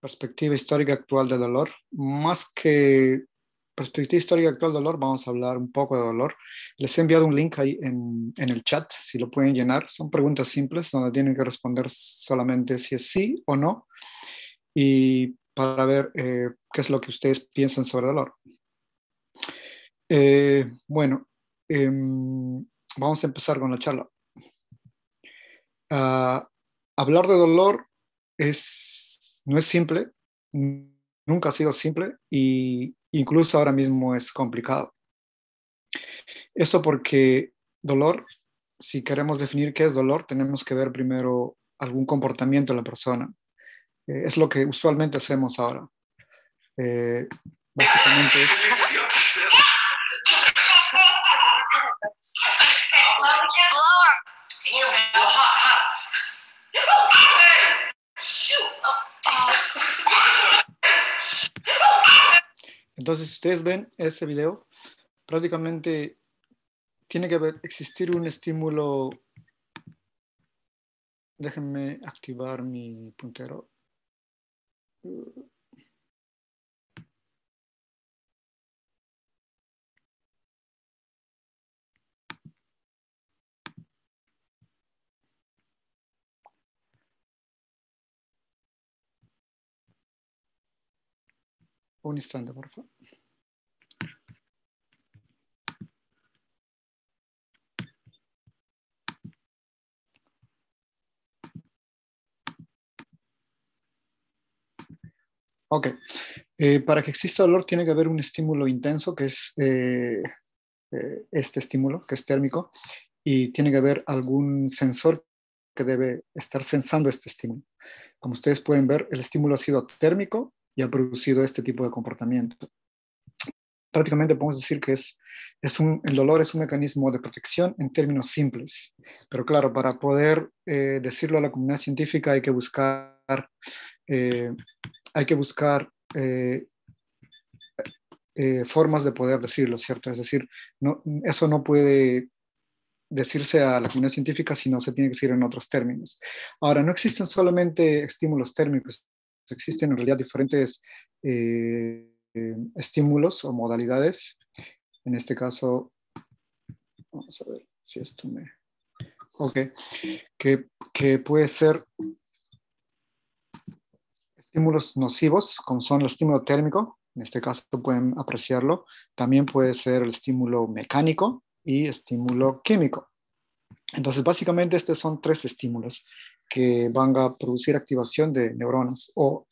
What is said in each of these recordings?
perspectiva histórica actual del dolor. Más que perspectiva histórica actual del dolor, vamos a hablar un poco de dolor. Les he enviado un link ahí en, el chat, si lo pueden llenar. Son preguntas simples donde tienen que responder solamente si es sí o no. Y para ver eh, qué es lo que ustedes piensan sobre el dolor. Eh, bueno, em, vamos a empezar con la charla. Ah, hablar de dolor es no es simple, nunca ha sido simple y incluso ahora mismo es complicado. Eso porque dolor, si queremos definir qué es dolor, tenemos que ver primero algún comportamiento de la persona. Eh, es lo que usualmente hacemos ahora. Eh, básicamente entonces, si ustedes ven ese video, prácticamente tiene que haber, existir un estímulo. Déjenme activar mi puntero. Un instante, por favor. Ok. Eh, para que exista dolor tiene que haber un estímulo intenso, que es eh, eh, este estímulo, que es térmico, y tiene que haber algún sensor que debe estar sensando este estímulo. Como ustedes pueden ver, el estímulo ha sido térmico y ha producido este tipo de comportamiento. Prácticamente podemos decir que es, es un, el dolor es un mecanismo de protección en términos simples, pero claro, para poder eh, decirlo a la comunidad científica hay que buscar, eh, hay que buscar eh, formas de poder decirlo, ¿cierto? Es decir, no, eso no puede decirse a la comunidad científica, sino se tiene que decir en otros términos. Ahora, no existen solamente estímulos térmicos, existen en realidad diferentes eh, estímulos o modalidades. En este caso, vamos a ver si esto me... Ok, que, que puede ser estímulos nocivos, como son el estímulo térmico, en este caso pueden apreciarlo, también puede ser el estímulo mecánico y estímulo químico. Entonces, básicamente estos son tres estímulos que van a producir activación de neuronas o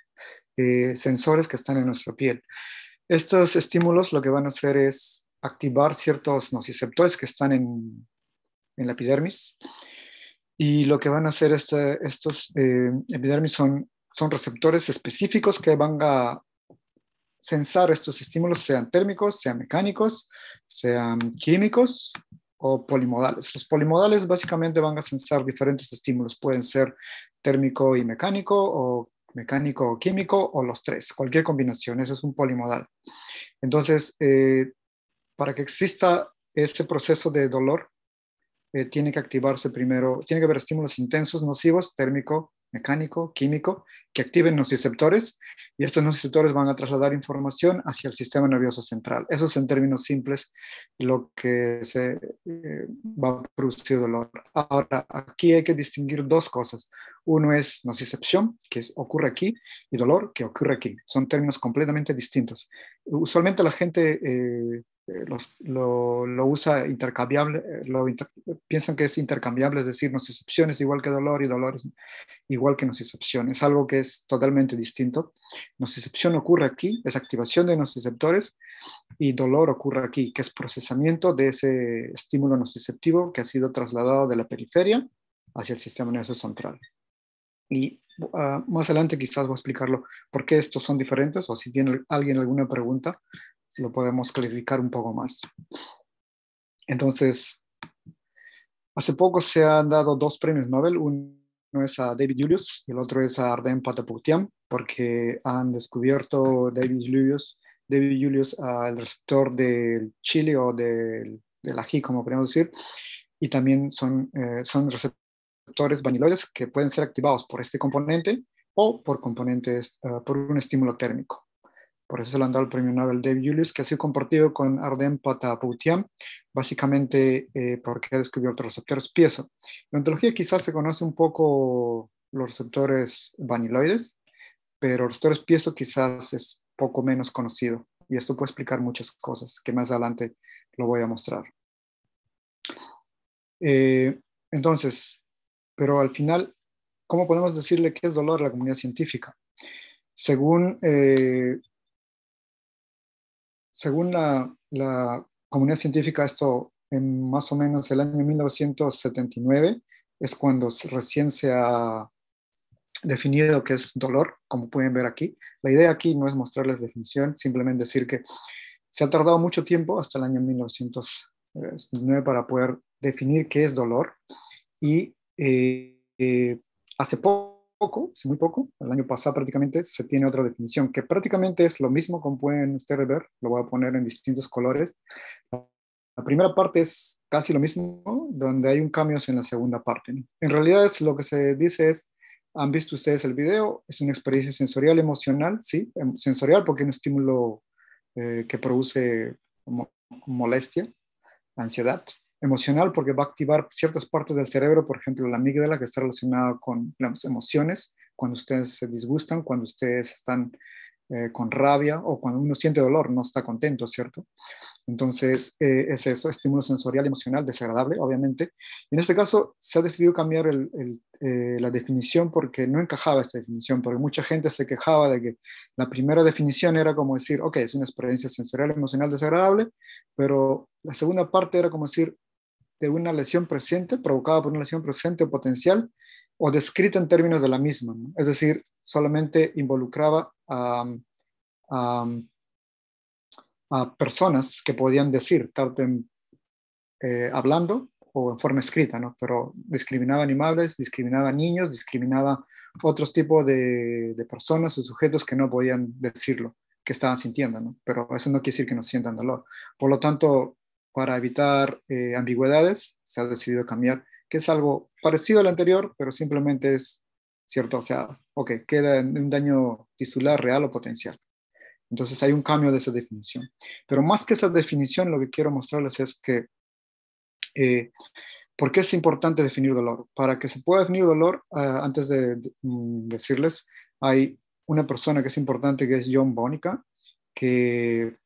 eh, sensores que están en nuestra piel. Estos estímulos lo que van a hacer es activar ciertos nociceptores que están en, la epidermis. Y lo que van a hacer estos eh, epidermis son, son receptores específicos que van a sensar estos estímulos, sean térmicos, sean mecánicos, sean químicos, o polimodales. Los polimodales básicamente van a sensar diferentes estímulos, pueden ser térmico y mecánico o mecánico o químico o los tres, cualquier combinación, ese es un polimodal. Entonces, eh, para que exista ese proceso de dolor, eh, tiene que activarse primero, tiene que haber estímulos intensos, nocivos, térmico mecánico, químico, que activen los receptores y estos nociceptores van a trasladar información hacia el sistema nervioso central. Eso es en términos simples lo que se eh, va a producir dolor. Ahora, aquí hay que distinguir dos cosas. Uno es nocicepción, que ocurre aquí, y dolor, que ocurre aquí. Son términos completamente distintos. Usualmente la gente... Eh, eh, lo, usa intercambiable, eh, piensan que es intercambiable, es decir, nocicepción es igual que dolor y dolor es igual que nocicepción. Es algo que es totalmente distinto. Nocicepción ocurre aquí, es activación de nociceptores, y dolor ocurre aquí, que es procesamiento de ese estímulo nociceptivo que ha sido trasladado de la periferia hacia el sistema nervioso central. Y ah, más adelante quizás voy a explicarlo por qué estos son diferentes o si tiene alguien alguna pregunta lo podemos clarificar un poco más. Entonces, hace poco se han dado dos premios Nobel, uno es a David Julius y el otro es a Arden Patapoutian, porque han descubierto David Julius, David Julius ah, el receptor del chile o del, ají, como podemos decir, y también son, eh, son receptores vaniloides que pueden ser activados por este componente o por componentes, ah, por un estímulo térmico por eso se le han dado el premio Nobel Dave Julius, que ha sido compartido con Arden Patapoutian, básicamente eh, porque ha descubierto receptores piezo. En ontología quizás se conoce un poco los receptores vaniloides, pero receptores piezo quizás es poco menos conocido. Y esto puede explicar muchas cosas que más adelante lo voy a mostrar. Eh, entonces, pero al final, ¿cómo podemos decirle qué es dolor a la comunidad científica? Según eh, según la, comunidad científica, esto en más o menos el año 1979 es cuando recién se ha definido qué es dolor, como pueden ver aquí. La idea aquí no es mostrarles definición, simplemente decir que se ha tardado mucho tiempo, hasta el año 1979, para poder definir qué es dolor. Y eh, eh, hace poco poco, hace muy poco, el año pasado prácticamente, se tiene otra definición, que prácticamente es lo mismo como pueden ustedes ver, lo voy a poner en distintos colores. La primera parte es casi lo mismo, donde hay un cambio en la segunda parte. En realidad es lo que se dice es, han visto ustedes el video, es una experiencia sensorial, emocional, sí, em, sensorial porque es un estímulo eh, que produce molestia, ansiedad, emocional porque va a activar ciertas partes del cerebro, por ejemplo, la amígdala que está relacionada con las emociones, cuando ustedes se disgustan, cuando ustedes están eh, con rabia o cuando uno siente dolor, no está contento, ¿cierto? Entonces, eh, es eso, estímulo sensorial emocional desagradable, obviamente. Y en este caso, se ha decidido cambiar eh, la definición porque no encajaba esta definición, porque mucha gente se quejaba de que la primera definición era como decir, ok, es una experiencia sensorial emocional desagradable, pero la segunda parte era como decir, de una lesión presente, provocada por una lesión presente o potencial, o descrita en términos de la misma. Es decir, solamente involucraba a, personas que podían decir, tal eh, hablando o en forma escrita, ¿no? pero discriminaba animales, discriminaba niños, discriminaba otros tipos de, de, personas o sujetos que no podían decirlo, que estaban sintiendo, pero eso no quiere decir que no sientan dolor. Por lo tanto, para evitar eh, ambigüedades, se ha decidido cambiar, que es algo parecido al anterior, pero simplemente es cierto, o sea, ok, queda en un daño tisular real o potencial. Entonces hay un cambio de esa definición. Pero más que esa definición, lo que quiero mostrarles es que, eh, ¿por qué es importante definir dolor? Para que se pueda definir dolor, eh, antes de, mm, decirles, hay una persona que es importante, que es John Bonica, que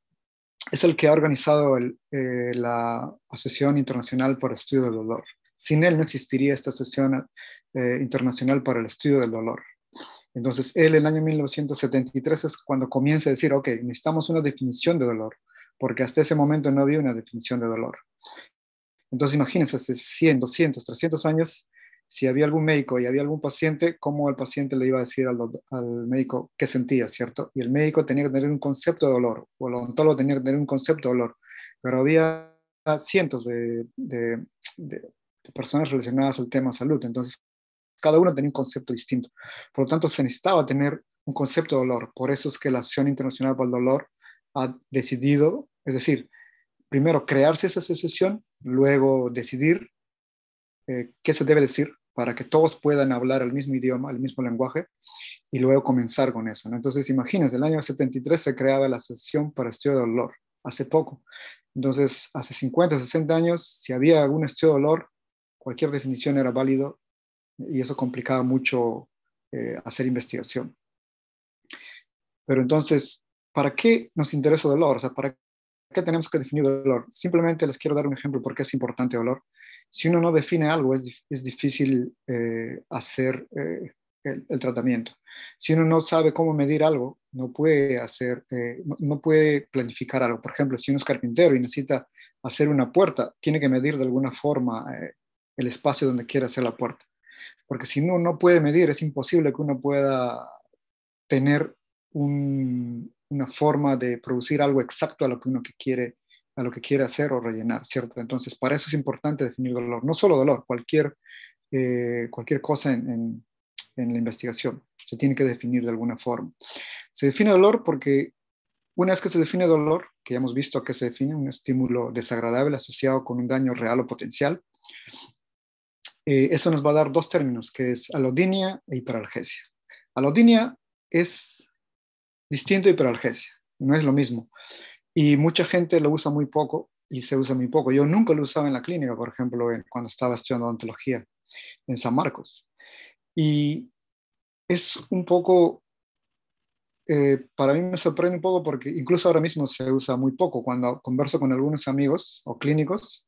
es el que ha organizado eh, la Asociación Internacional por el Estudio del Dolor. Sin él no existiría esta Asociación eh, Internacional para el Estudio del Dolor. Entonces, él en el año 1973 es cuando comienza a decir, ok, necesitamos una definición de dolor, porque hasta ese momento no había una definición de dolor. Entonces, imagínense, hace 100, 200, 300 años, si había algún médico y había algún paciente, cómo el paciente le iba a decir al, médico qué sentía, ¿cierto? Y el médico tenía que tener un concepto de dolor, o el odontólogo tenía que tener un concepto de dolor, pero había cientos de, personas relacionadas al tema salud, entonces cada uno tenía un concepto distinto. Por lo tanto, se necesitaba tener un concepto de dolor, por eso es que la Asociación Internacional para el Dolor ha decidido, es decir, primero crearse esa asociación, luego decidir eh, qué se debe decir para que todos puedan hablar el mismo idioma, el mismo lenguaje, y luego comenzar con eso. Entonces, imagínense, el año 73 se creaba la Asociación para Estudio de Dolor, hace poco. Entonces, hace 50, 60 años, si había algún estudio de dolor, cualquier definición era válido y eso complicaba mucho eh, hacer investigación. Pero entonces, ¿para qué nos interesa el dolor? O sea, ¿para qué tenemos que definir dolor? Simplemente les quiero dar un ejemplo por qué es importante el dolor si uno no define algo, es, es difícil eh, hacer eh, el, tratamiento. Si uno no sabe cómo medir algo, no puede hacer, eh, no, puede planificar algo. Por ejemplo, si uno es carpintero y necesita hacer una puerta, tiene que medir de alguna forma el espacio donde quiere hacer la puerta. Porque si uno no puede medir, es imposible que uno pueda tener una forma de producir algo exacto a lo que uno que quiere a lo que quiere hacer o rellenar, ¿cierto? Entonces, para eso es importante definir dolor, no solo dolor, cualquier, eh, cualquier cosa en, en, la investigación se tiene que definir de alguna forma. Se define dolor porque una vez que se define dolor, que ya hemos visto que se define un estímulo desagradable asociado con un daño real o potencial, eh, eso nos va a dar dos términos, que es alodinia e hiperalgesia. Alodinia es distinto a hiperalgesia, no es lo mismo. Y mucha gente lo usa muy poco y se usa muy poco. Yo nunca lo usaba en la clínica, por ejemplo, cuando estaba estudiando odontología en San Marcos. Y es un poco, eh, para mí me sorprende un poco porque incluso ahora mismo se usa muy poco. Cuando converso con algunos amigos o clínicos,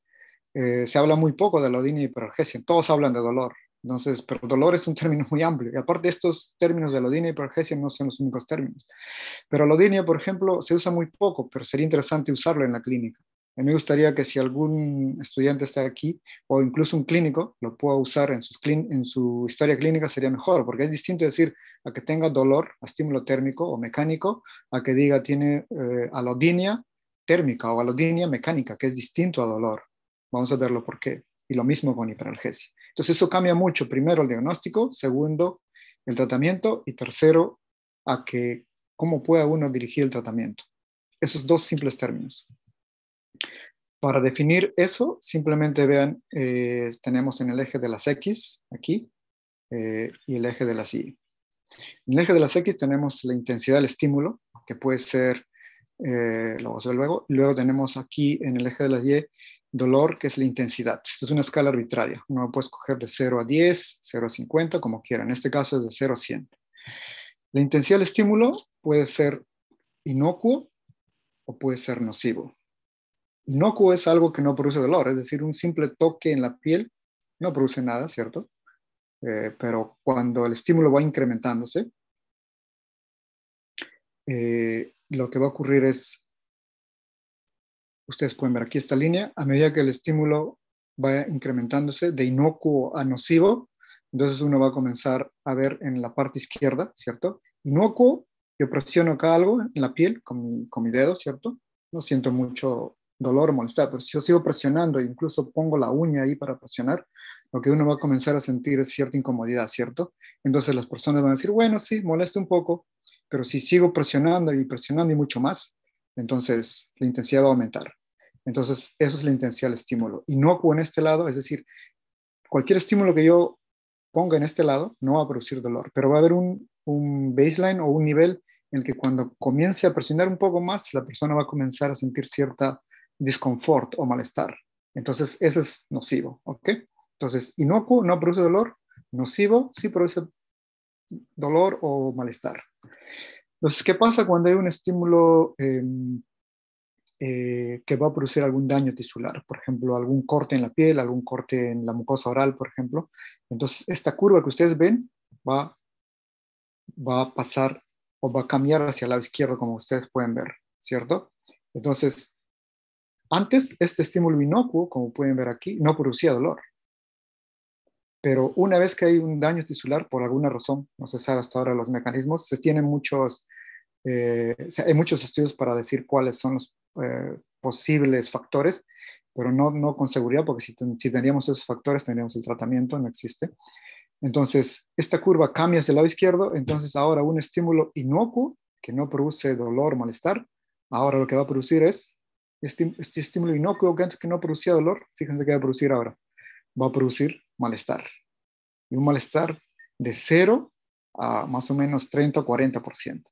eh, se habla muy poco de la odina y hiperalgesia. Todos hablan de dolor, entonces, pero dolor es un término muy amplio. Y aparte, estos términos de alodinia y hipergesia no son los únicos términos. Pero alodinia, por ejemplo, se usa muy poco, pero sería interesante usarlo en la clínica. A mí me gustaría que si algún estudiante está aquí, o incluso un clínico, lo pueda usar en, su historia clínica, sería mejor, porque es distinto decir a que tenga dolor a estímulo térmico o mecánico, a que diga tiene eh, alodinia térmica o alodinia mecánica, que es distinto a dolor. Vamos a verlo por qué lo mismo con hiperalgesia. Entonces eso cambia mucho, primero el diagnóstico, segundo el tratamiento y tercero a que cómo puede uno dirigir el tratamiento. Esos dos simples términos. Para definir eso, simplemente vean, eh, tenemos en el eje de las X aquí eh, y el eje de las Y. En el eje de las X tenemos la intensidad del estímulo, que puede ser, eh, lo a luego. Luego tenemos aquí en el eje de las Y dolor, que es la intensidad. esto es una escala arbitraria. Uno puede escoger de 0 a 10, 0 a 50, como quiera. En este caso es de 0 a 100. La intensidad del estímulo puede ser inocuo o puede ser nocivo. Inocuo es algo que no produce dolor, es decir, un simple toque en la piel no produce nada, ¿cierto? Eh, pero cuando el estímulo va incrementándose, eh, lo que va a ocurrir es Ustedes pueden ver aquí esta línea. A medida que el estímulo va incrementándose de inocuo a nocivo, entonces uno va a comenzar a ver en la parte izquierda, ¿cierto? Inocuo, yo presiono acá algo en la piel con mi, dedo, ¿cierto? No siento mucho dolor, molestia, pero si yo sigo presionando e incluso pongo la uña ahí para presionar, lo que uno va a comenzar a sentir es cierta incomodidad, ¿cierto? Entonces las personas van a decir, bueno, sí, molesta un poco, pero si sigo presionando y presionando y mucho más, entonces, la intensidad va a aumentar. Entonces, eso es la intensidad del estímulo. Inocuo en este lado, es decir, cualquier estímulo que yo ponga en este lado no va a producir dolor, pero va a haber un, baseline o un nivel en el que cuando comience a presionar un poco más, la persona va a comenzar a sentir cierta disconfort o malestar. Entonces, eso es nocivo, ¿ok? Entonces, inocuo no produce dolor, nocivo sí produce dolor o malestar. Entonces, ¿qué pasa cuando hay un estímulo em, eh, que va a producir algún daño tisular? Por ejemplo, algún corte en la piel, algún corte en la mucosa oral, por ejemplo. Entonces, esta curva que ustedes ven va, va a pasar o va a cambiar hacia el lado izquierdo, como ustedes pueden ver, ¿cierto? Entonces, antes este estímulo inocuo, como pueden ver aquí, no producía dolor. Pero una vez que hay un daño tisular, por alguna razón, no se sabe hasta ahora los mecanismos, se tienen muchos eh, hay muchos estudios para decir cuáles son los eh, posibles factores, pero no, no con seguridad, porque si, teníamos esos factores, tendríamos el tratamiento, no existe. Entonces, esta curva cambia hacia el lado izquierdo, entonces ahora un estímulo inocuo, que no produce dolor, malestar, ahora lo que va a producir es este, estímulo inocuo que antes que no producía dolor, fíjense que va a producir ahora, va a producir malestar. Y un malestar de 0 a más o menos 30 o 40%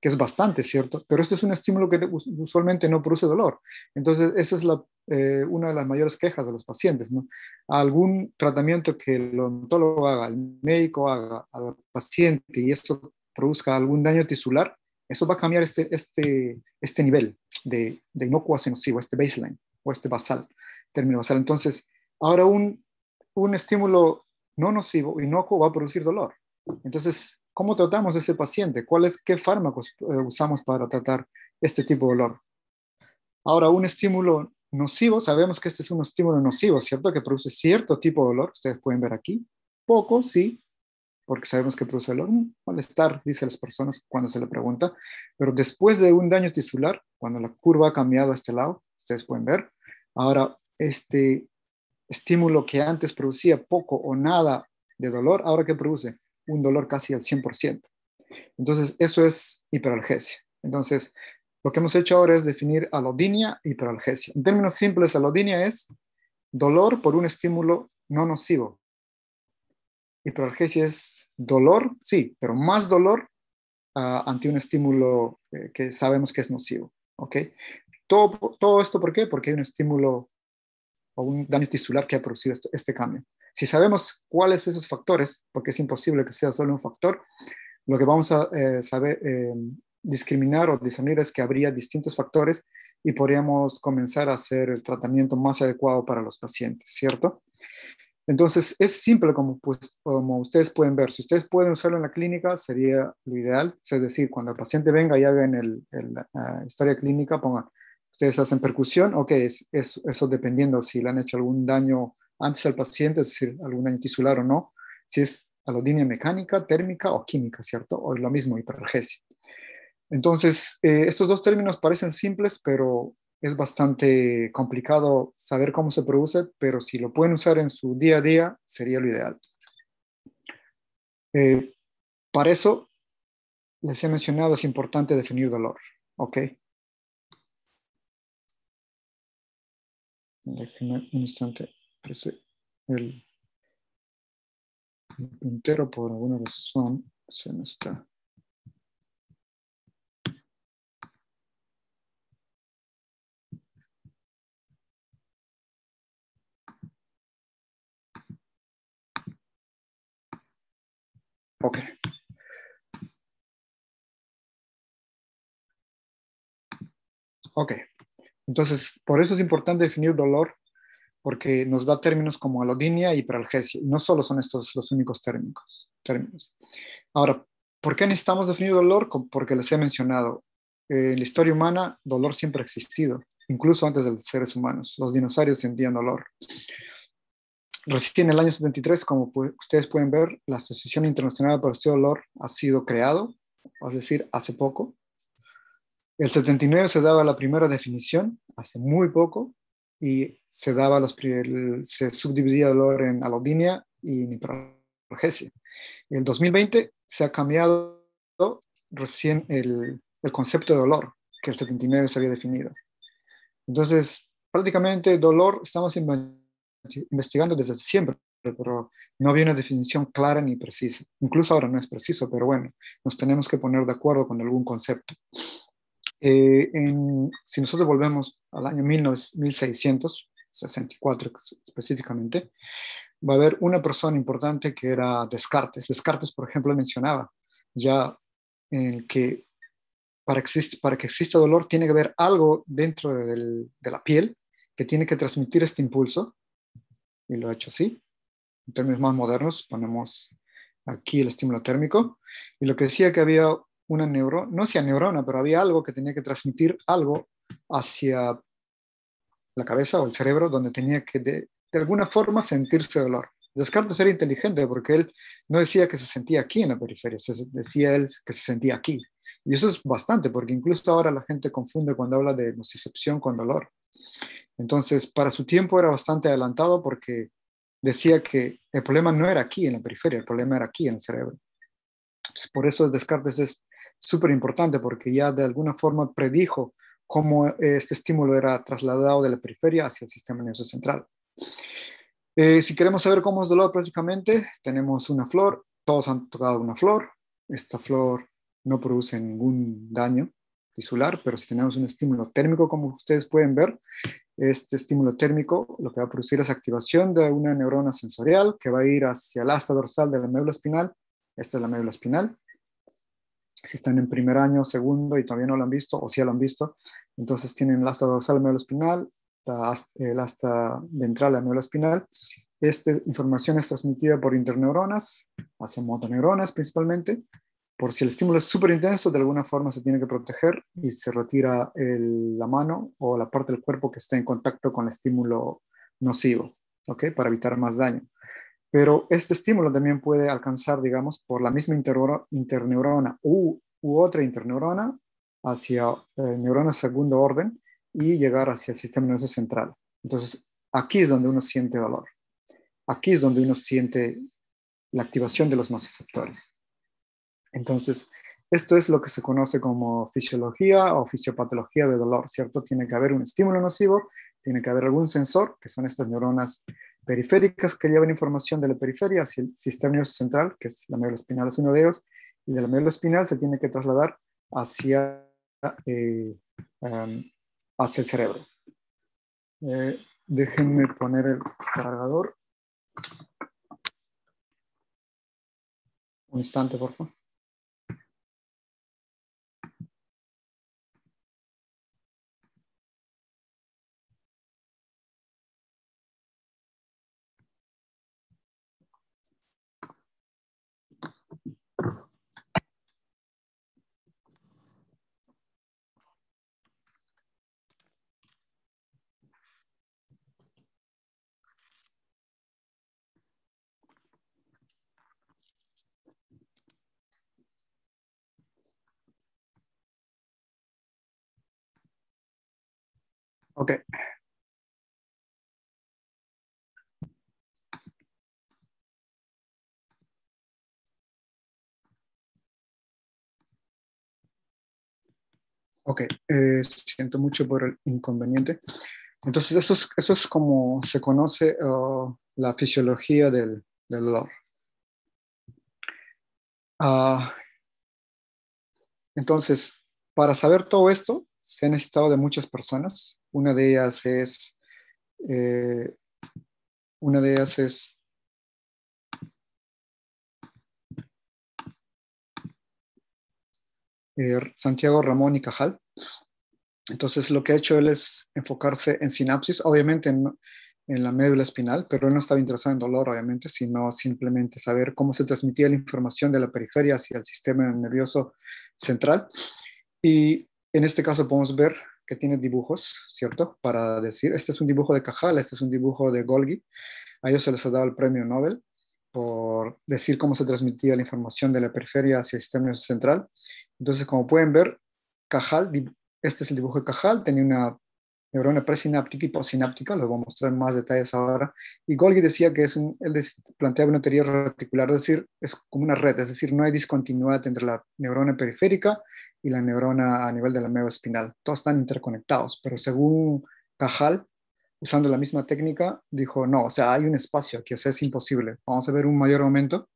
que es bastante, ¿cierto? Pero este es un estímulo que usualmente no produce dolor. Entonces, esa es la, eh, una de las mayores quejas de los pacientes, ¿no? Algún tratamiento que el odontólogo haga, el médico haga al paciente y eso produzca algún daño tisular, eso va a cambiar este, este, este nivel de, de inocuación este baseline o este basal, término basal. Entonces, ahora un, un estímulo no nocivo, inocuo, va a producir dolor. Entonces, ¿Cómo tratamos a ese paciente? ¿Cuáles, ¿Qué fármacos eh, usamos para tratar este tipo de dolor? Ahora, un estímulo nocivo, sabemos que este es un estímulo nocivo, ¿cierto? Que produce cierto tipo de dolor, ustedes pueden ver aquí. Poco, sí, porque sabemos que produce dolor, malestar, dicen las personas cuando se le pregunta. Pero después de un daño tisular, cuando la curva ha cambiado a este lado, ustedes pueden ver. Ahora, este estímulo que antes producía poco o nada de dolor, ahora qué produce un dolor casi al 100%. Entonces, eso es hiperalgesia. Entonces, lo que hemos hecho ahora es definir alodinia y e hiperalgesia. En términos simples, alodinia es dolor por un estímulo no nocivo. Hiperalgesia es dolor, sí, pero más dolor ah, ante un estímulo eh, que sabemos que es nocivo. ok Todo, todo esto, ¿por qué? Porque hay un estímulo o un daño tisular que ha producido este, este cambio. Si sabemos cuáles esos factores, porque es imposible que sea solo un factor, lo que vamos a eh, saber eh, discriminar o discernir es que habría distintos factores y podríamos comenzar a hacer el tratamiento más adecuado para los pacientes, ¿cierto? Entonces, es simple como, pues, ustedes pueden ver. Si ustedes pueden usarlo en la clínica, sería lo ideal. Es decir, cuando el paciente venga y haga en la ah, historia clínica, pongan, ustedes hacen percusión, ok, qué es, eso dependiendo si le han hecho algún daño antes al paciente, es decir, alguna intisular o no, si es alodinia mecánica, térmica o química, ¿cierto? O es lo mismo, hiperalgesia. Entonces, eh, estos dos términos parecen simples, pero es bastante complicado saber cómo se produce, pero si lo pueden usar en su día a día, sería lo ideal. Eh, para eso, les he mencionado, es importante definir dolor, ¿ok? un instante el, el puntero por alguna razón se me está Ok. Ok. Entonces, por eso es importante definir dolor porque nos da términos como alodinia y hiperalgesia, no solo son estos los únicos términos. Ahora, ¿por qué necesitamos definir dolor? Porque les he mencionado, eh, en la historia humana, dolor siempre ha existido, incluso antes de los seres humanos. Los dinosaurios sentían dolor. Recién en el año 73, como ustedes pueden ver, la Asociación Internacional para el Dolor ha sido creado, es decir, hace poco. El 79 se daba la primera definición, hace muy poco, y se daba se subdividía el dolor en alodinia y nitrogesia. En el 2020 se ha cambiado recién el, el concepto de dolor que el 79 se había definido. Entonces, prácticamente dolor estamos investigando desde siempre, pero no había una definición clara ni precisa. Incluso ahora no es preciso, pero bueno, nos tenemos que poner de acuerdo con algún concepto. Eh, en, si nosotros volvemos al año 1664 específicamente, va a haber una persona importante que era Descartes. Descartes, por ejemplo, mencionaba ya en que para, para que exista dolor tiene que haber algo dentro de la piel que tiene que transmitir este impulso, y lo ha hecho así. En términos más modernos, ponemos aquí el estímulo térmico, y lo que decía que había una neurona, no sea neurona, pero había algo que tenía que transmitir algo hacia la cabeza o el cerebro, donde tenía que de, alguna forma sentirse dolor. Descartes era inteligente porque él no decía que se sentía aquí en la periferia, decía él que se sentía aquí. Y eso es bastante, porque incluso ahora la gente confunde cuando habla de nocicepción con dolor. Entonces, para su tiempo era bastante adelantado porque decía que el problema no era aquí en la periferia, el problema era aquí en el cerebro. por eso Descartes es súper importante porque ya de alguna forma predijo cómo eh, este estímulo era trasladado de la periferia hacia el sistema nervioso central. Eh, si queremos saber cómo es dolor prácticamente, tenemos una flor, todos han tocado una flor, esta flor no produce ningún daño tisular, pero si tenemos un estímulo térmico, como ustedes pueden ver, este estímulo térmico lo que va a producir es activación de una neurona sensorial que va a ir hacia el asta dorsal de la médula espinal, esta es la médula espinal, si están en primer año, segundo y todavía no lo han visto o si lo han visto, entonces tienen el asta dorsal espinal, el asta ventral espinal, Esta información es transmitida por interneuronas, hacia motoneuronas principalmente. Por si el estímulo es súper intenso, de alguna forma se tiene que proteger y se retira la mano o la parte del cuerpo que está en contacto con el estímulo nocivo, ¿ok? Para evitar más daño. Pero este estímulo también puede alcanzar, digamos, por la misma interneurona u, otra interneurona hacia eh, neuronas segundo orden y llegar hacia el sistema nervioso central. Entonces, aquí es donde uno siente dolor. Aquí es donde uno siente la activación de los nociceptores. Entonces, esto es lo que se conoce como fisiología o fisiopatología de dolor, ¿cierto? Tiene que haber un estímulo nocivo, tiene que haber algún sensor, que son estas neuronas periféricas que llevan información de la periferia hacia el sistema nervioso central, que es la médula espinal, es uno de ellos, y de la médula espinal se tiene que trasladar hacia, eh, hacia el cerebro. Eh, déjenme poner el cargador. Un instante, por favor. Ok. Ok, eh, siento mucho por el inconveniente. Entonces, eso es, como se conoce uh, la fisiología del, dolor. Ah, entonces, para saber todo esto, se han necesitado de muchas personas. Una de ellas es, eh, una de ellas es, eh, Santiago Ramón y Cajal. Entonces, lo que ha hecho él es enfocarse en sinapsis, obviamente en, en la médula espinal, pero él no estaba interesado en dolor, obviamente, sino simplemente saber cómo se transmitía la información de la periferia hacia el sistema nervioso central. Y en este caso podemos ver que tiene dibujos, ¿cierto? Para decir, este es un dibujo de Cajal, este es un dibujo de Golgi. A ellos se les ha dado el premio Nobel por decir cómo se transmitía la información de la periferia hacia el sistema central. Entonces, como pueden ver, Cajal, este es el dibujo de Cajal, tenía una neurona presináptica y postsináptica, lo voy a mostrar más detalles ahora. Y Golgi decía que es un, él planteaba una teoría reticular, es decir, es como una red, es decir, no hay discontinuidad entre la neurona periférica y la neurona a nivel de la espinal Todos están interconectados, pero según Cajal, usando la misma técnica, dijo, no, o sea, hay un espacio aquí, o sea, es imposible. Vamos a ver un mayor aumento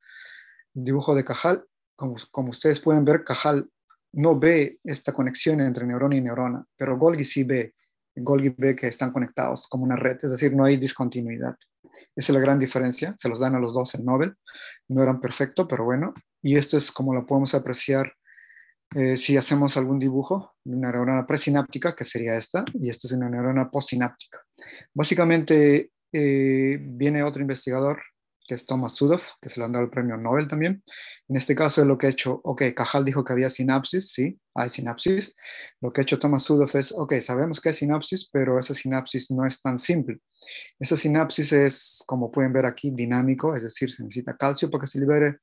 Dibujo de Cajal, como, como ustedes pueden ver, Cajal no ve esta conexión entre neurona y neurona, pero Golgi sí ve Golgi que están conectados como una red, es decir, no hay discontinuidad. Esa es la gran diferencia, se los dan a los dos el Nobel, no eran perfectos, pero bueno, y esto es como lo podemos apreciar eh, si hacemos algún dibujo de una neurona presináptica, que sería esta, y esto es una neurona postsináptica. Básicamente eh, viene otro investigador, que es Thomas Sudoff, que se le han dado el premio Nobel también. En este caso, es lo que ha hecho, ok, Cajal dijo que había sinapsis, sí, hay sinapsis. Lo que ha hecho Thomas Sudoff es, ok, sabemos que hay sinapsis, pero esa sinapsis no es tan simple. Esa sinapsis es, como pueden ver aquí, dinámico, es decir, se necesita calcio para que se libere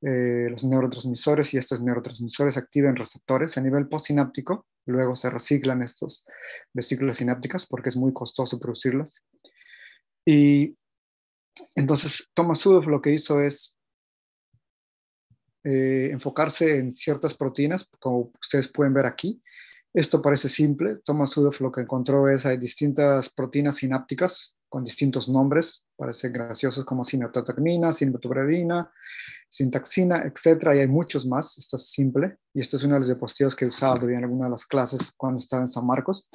eh, los neurotransmisores y estos neurotransmisores activen receptores a nivel postsináptico. Luego se reciclan estos vesículas sinápticas porque es muy costoso producirlas. Y entonces, Thomas lo que hizo es eh, enfocarse en ciertas proteínas, como ustedes pueden ver aquí. Esto parece simple. Thomas lo que encontró es hay distintas proteínas sinápticas con distintos nombres, parecen graciosos como sinoptotacmina, sintobrelina, sintaxina, etc. y hay muchos más. Esto es simple y esto es uno de los diapositivos que usaba en alguna de las clases cuando estaba en San Marcos.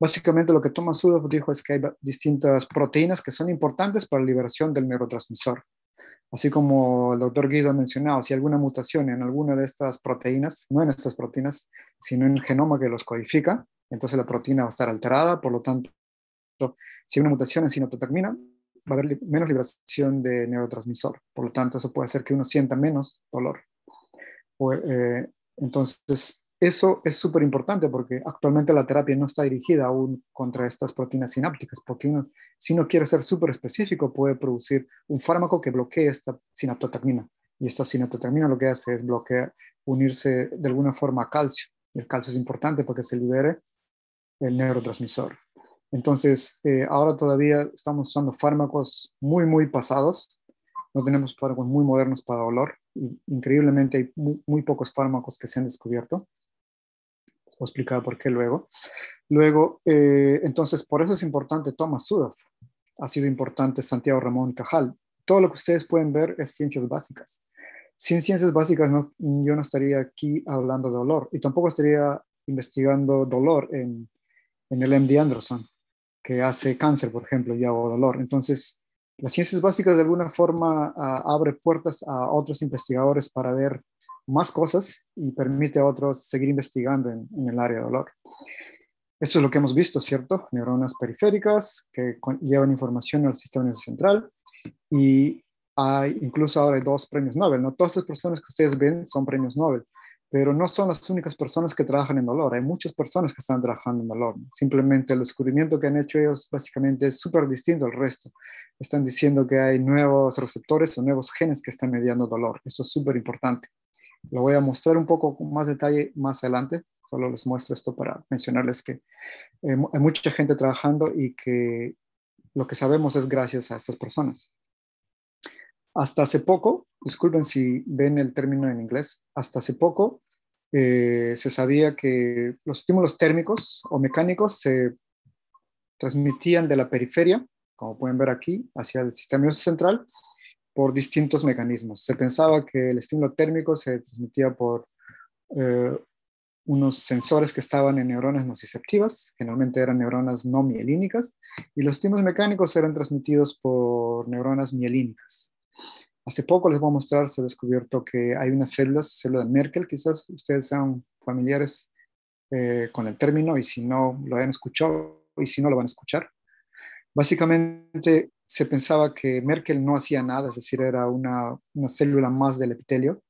Básicamente lo que Thomas dijo es que hay distintas proteínas que son importantes para la liberación del neurotransmisor. Así como el doctor Guido ha mencionado, si alguna mutación en alguna de estas proteínas, no en estas proteínas, sino en el genoma que los codifica, entonces la proteína va a estar alterada, por lo tanto, si hay una mutación en sinototermina, va a haber menos liberación de neurotransmisor. Por lo tanto, eso puede hacer que uno sienta menos dolor. Eh, entonces, eso es súper importante porque actualmente la terapia no está dirigida aún contra estas proteínas sinápticas, porque si uno quiere ser súper específico, puede producir un fármaco que bloquee esta sinaptotermina. Y esta sinaptotermina lo que hace es bloquear, unirse de alguna forma a calcio. El calcio es importante porque se libere el neurotransmisor. Entonces, eh, ahora todavía estamos usando fármacos muy, muy pasados. No tenemos fármacos muy modernos para dolor. Y, increíblemente hay muy pocos fármacos que se han descubierto o explicar por qué luego. Luego, eh, entonces, por eso es importante Thomas Sudoff, ha sido importante Santiago Ramón Cajal. Todo lo que ustedes pueden ver es ciencias básicas. Sin ciencias básicas no, yo no estaría aquí hablando de dolor y tampoco estaría investigando dolor en, en el MD Anderson, que hace cáncer, por ejemplo, y hago dolor. Entonces, las ciencias básicas de alguna forma abren ah, abre puertas a otros investigadores para ver más cosas y permite a otros seguir investigando en, el área de dolor. Esto es lo que hemos visto, ¿cierto? Neuronas periféricas que llevan información al sistema nervioso central y hay, incluso ahora hay dos premios Nobel, ¿no? Todas las personas que ustedes ven son premios Nobel, pero no son las únicas personas que trabajan en dolor, hay muchas personas que están trabajando en dolor. Simplemente el descubrimiento que han hecho ellos básicamente es súper distinto al resto. Están diciendo que hay nuevos receptores o nuevos genes que están mediando dolor, eso es súper importante. Lo voy a mostrar un poco con más detalle más adelante. Solo les muestro esto para mencionarles que eh, hay mucha gente trabajando y que lo que sabemos es gracias a estas personas. Hasta hace poco, disculpen si ven el término en inglés, hasta hace poco eh, se sabía que los estímulos térmicos o mecánicos se transmitían de la periferia, como pueden ver aquí, hacia el sistema central por distintos mecanismos. Se pensaba que el estímulo térmico se transmitía por eh, unos sensores que estaban en neuronas nociceptivas, generalmente eran neuronas no mielínicas, y los estímulos mecánicos eran transmitidos por neuronas mielínicas. Hace poco les voy a mostrar, se ha descubierto que hay unas células, células de Merkel, quizás ustedes sean familiares eh, con el término y si no lo hayan escuchado y si no lo van a escuchar. Básicamente se pensaba que Merkel no hacía nada, es decir, era una, célula más del epitelio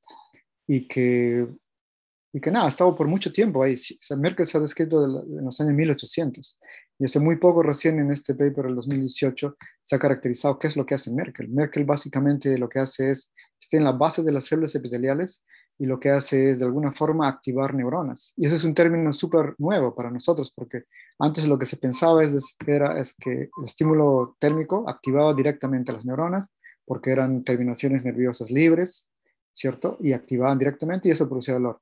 y que, y que nada, ha estado por mucho tiempo ahí. Merkel se ha descrito en los años 1800 y hace muy poco recién en este paper del 2018 se ha caracterizado qué es lo que hace Merkel. Merkel básicamente lo que hace es, está en la base de las células epiteliales y lo que hace es de alguna forma activar neuronas. Y ese es un término súper nuevo para nosotros, porque antes lo que se pensaba es, era, que el estímulo térmico activaba directamente las neuronas, porque eran terminaciones nerviosas libres, ¿cierto? Y activaban directamente y eso producía dolor.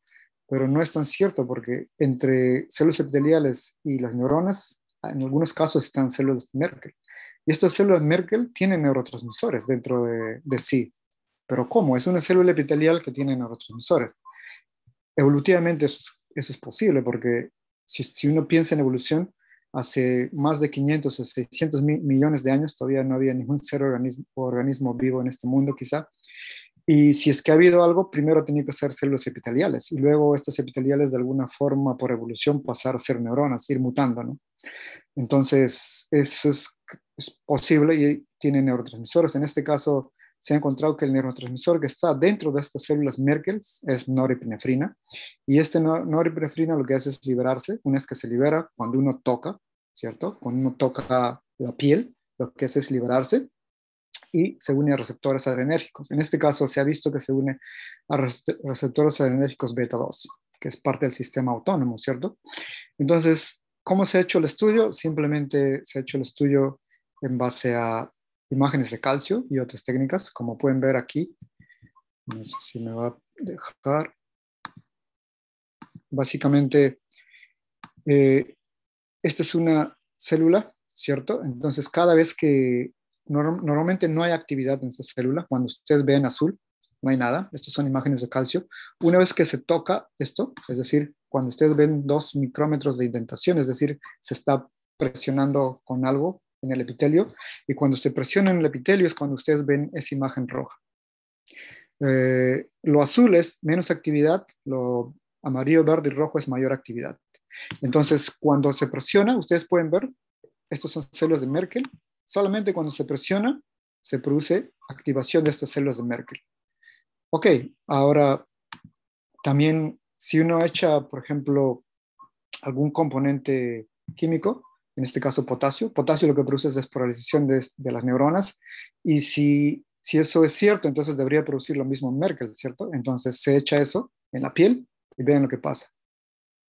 Pero no es tan cierto porque entre células epiteliales y las neuronas, en algunos casos están células Merkel. Y estas células Merkel tienen neurotransmisores dentro de sí, pero ¿cómo? Es una célula epitelial que tiene neurotransmisores. Evolutivamente eso es, posible porque si, uno piensa en evolución, hace más de 500 o 600 millones de años todavía no había ningún ser organismo, organismo vivo en este mundo quizá. Y si es que ha habido algo, primero ha que ser células epiteliales y luego estas epiteliales de alguna forma por evolución pasar a ser neuronas, ir mutando, ¿no? Entonces, eso es posible y tiene neurotransmisores. En este caso, se ha encontrado que el neurotransmisor que está dentro de estas células Merkel es norepinefrina, y este norepinefrina lo que hace es liberarse, una es que se libera cuando uno toca, ¿cierto? Cuando uno toca la piel, lo que hace es liberarse, y se une a receptores adrenérgicos. En este caso se ha visto que se une a receptores adrenérgicos beta 2, que es parte del sistema autónomo, ¿cierto? Entonces, ¿cómo se ha hecho el estudio? Simplemente se ha hecho el estudio en base a imágenes de calcio y otras técnicas, como pueden ver aquí. No sé si me va a dejar. Básicamente, eh, esta es una célula, ¿cierto? Entonces, cada vez que normalmente no hay actividad en esta célula, cuando ustedes ven azul, no hay nada, estas son imágenes de calcio. Una vez que se toca esto, es decir, cuando ustedes ven dos micrómetros de indentación, es decir, se está presionando con algo en el epitelio, y cuando se presiona en el epitelio es cuando ustedes ven esa imagen roja. Eh, lo azul es menos actividad, lo amarillo, verde y rojo es mayor actividad. Entonces, cuando se presiona, ustedes pueden ver, estos son células de Merkel, solamente cuando se presiona se produce activación de estas células de Merkel. Ok, ahora también si uno echa, por ejemplo, algún componente químico, en este caso potasio. Potasio lo que produce es despolarización de, las neuronas y si, eso es cierto, entonces debería producir lo mismo en Merkel, ¿cierto? Entonces se echa eso en la piel y vean lo que pasa.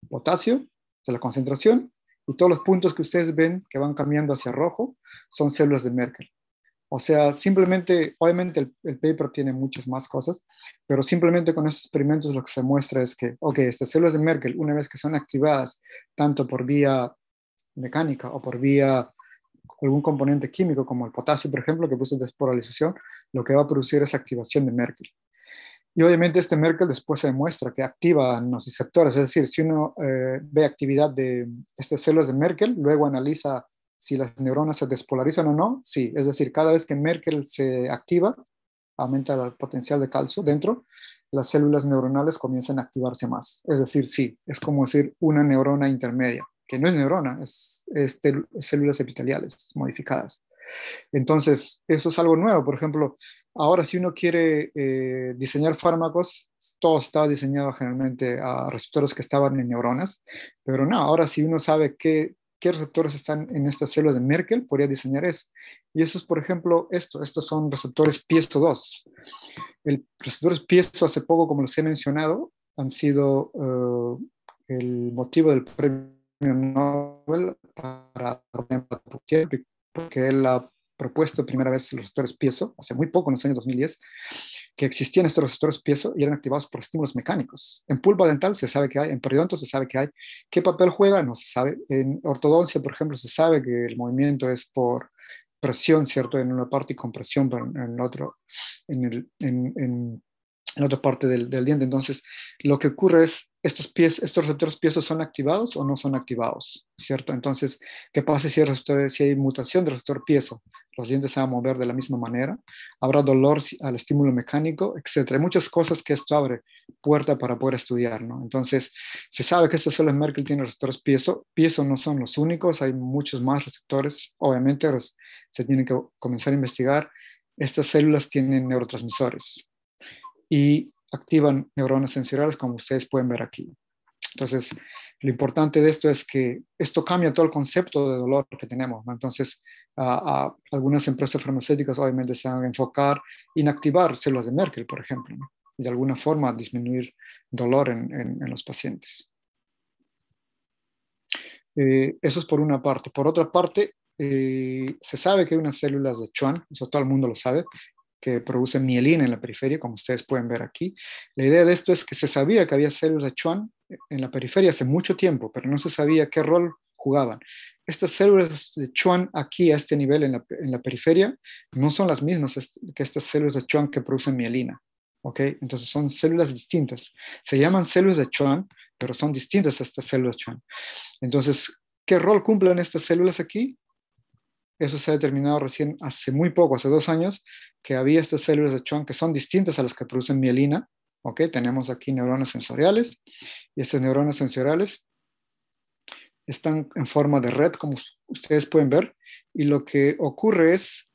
Potasio, o la concentración, y todos los puntos que ustedes ven que van cambiando hacia rojo son células de Merkel. O sea, simplemente, obviamente el, el, paper tiene muchas más cosas, pero simplemente con estos experimentos lo que se muestra es que, ok, estas células de Merkel, una vez que son activadas, tanto por vía mecánica o por vía algún componente químico como el potasio, por ejemplo, que produce despolarización, lo que va a producir es activación de Merkel. Y obviamente este Merkel después se demuestra que activa los receptores es decir, si uno eh, ve actividad de estas células de Merkel, luego analiza si las neuronas se despolarizan o no, sí, es decir, cada vez que Merkel se activa, aumenta el potencial de calcio dentro, las células neuronales comienzan a activarse más. Es decir, sí, es como decir una neurona intermedia que no es neurona, es, células epiteliales modificadas. Entonces, eso es algo nuevo. Por ejemplo, ahora si uno quiere eh, diseñar fármacos, todo está diseñado generalmente a receptores que estaban en neuronas, pero no, ahora si uno sabe qué, receptores están en estas células de Merkel, podría diseñar eso. Y eso es, por ejemplo, esto. Estos son receptores piezo 2. El receptores piezo hace poco, como les he mencionado, han sido eh, el motivo del premio Nobel para porque él ha propuesto primera vez los receptores piezo, hace muy poco, en los años 2010, que existían estos receptores piezo y eran activados por estímulos mecánicos. En pulpa dental se sabe que hay, en periodontos se sabe que hay. ¿Qué papel juega? No se sabe. En ortodoncia, por ejemplo, se sabe que el movimiento es por presión, ¿cierto? En una parte y compresión en, el otro, en, el, en en otra parte del, diente. Entonces, lo que ocurre es, estos, pies, estos receptores piezo son activados o no son activados, ¿cierto? Entonces, ¿qué pasa si hay, si hay mutación del receptor piezo? Los dientes se van a mover de la misma manera, habrá dolor al estímulo mecánico, etcétera. Hay muchas cosas que esto abre puerta para poder estudiar, ¿no? Entonces, se sabe que estos células Merkel tienen receptores piezo. Piezo no son los únicos, hay muchos más receptores. Obviamente, se tienen que comenzar a investigar. Estas células tienen neurotransmisores, y activan neuronas sensoriales, como ustedes pueden ver aquí. Entonces, lo importante de esto es que esto cambia todo el concepto de dolor que tenemos. Entonces, a, algunas empresas farmacéuticas obviamente se van a enfocar en activar células de Merkel, por ejemplo, y de alguna forma disminuir dolor en, los pacientes. Eh, eso es por una parte. Por otra parte, eh, se sabe que hay unas células de Chuan, eso todo el mundo lo sabe, que produce mielina en la periferia, como ustedes pueden ver aquí. La idea de esto es que se sabía que había células de Chuan en la periferia hace mucho tiempo, pero no se sabía qué rol jugaban. Estas células de Chuan aquí a este nivel en la, periferia no son las mismas que estas células de Chuan que producen mielina. ¿ok? Entonces son células distintas. Se llaman células de Chuan, pero son distintas estas células de Chuan. Entonces, ¿qué rol cumplen estas células aquí? Eso se ha determinado recién hace muy poco, hace dos años, que había estas células de Schwann que son distintas a las que producen mielina. ¿ok? Tenemos aquí neuronas sensoriales y estas neuronas sensoriales están en forma de red, como ustedes pueden ver, y lo que ocurre es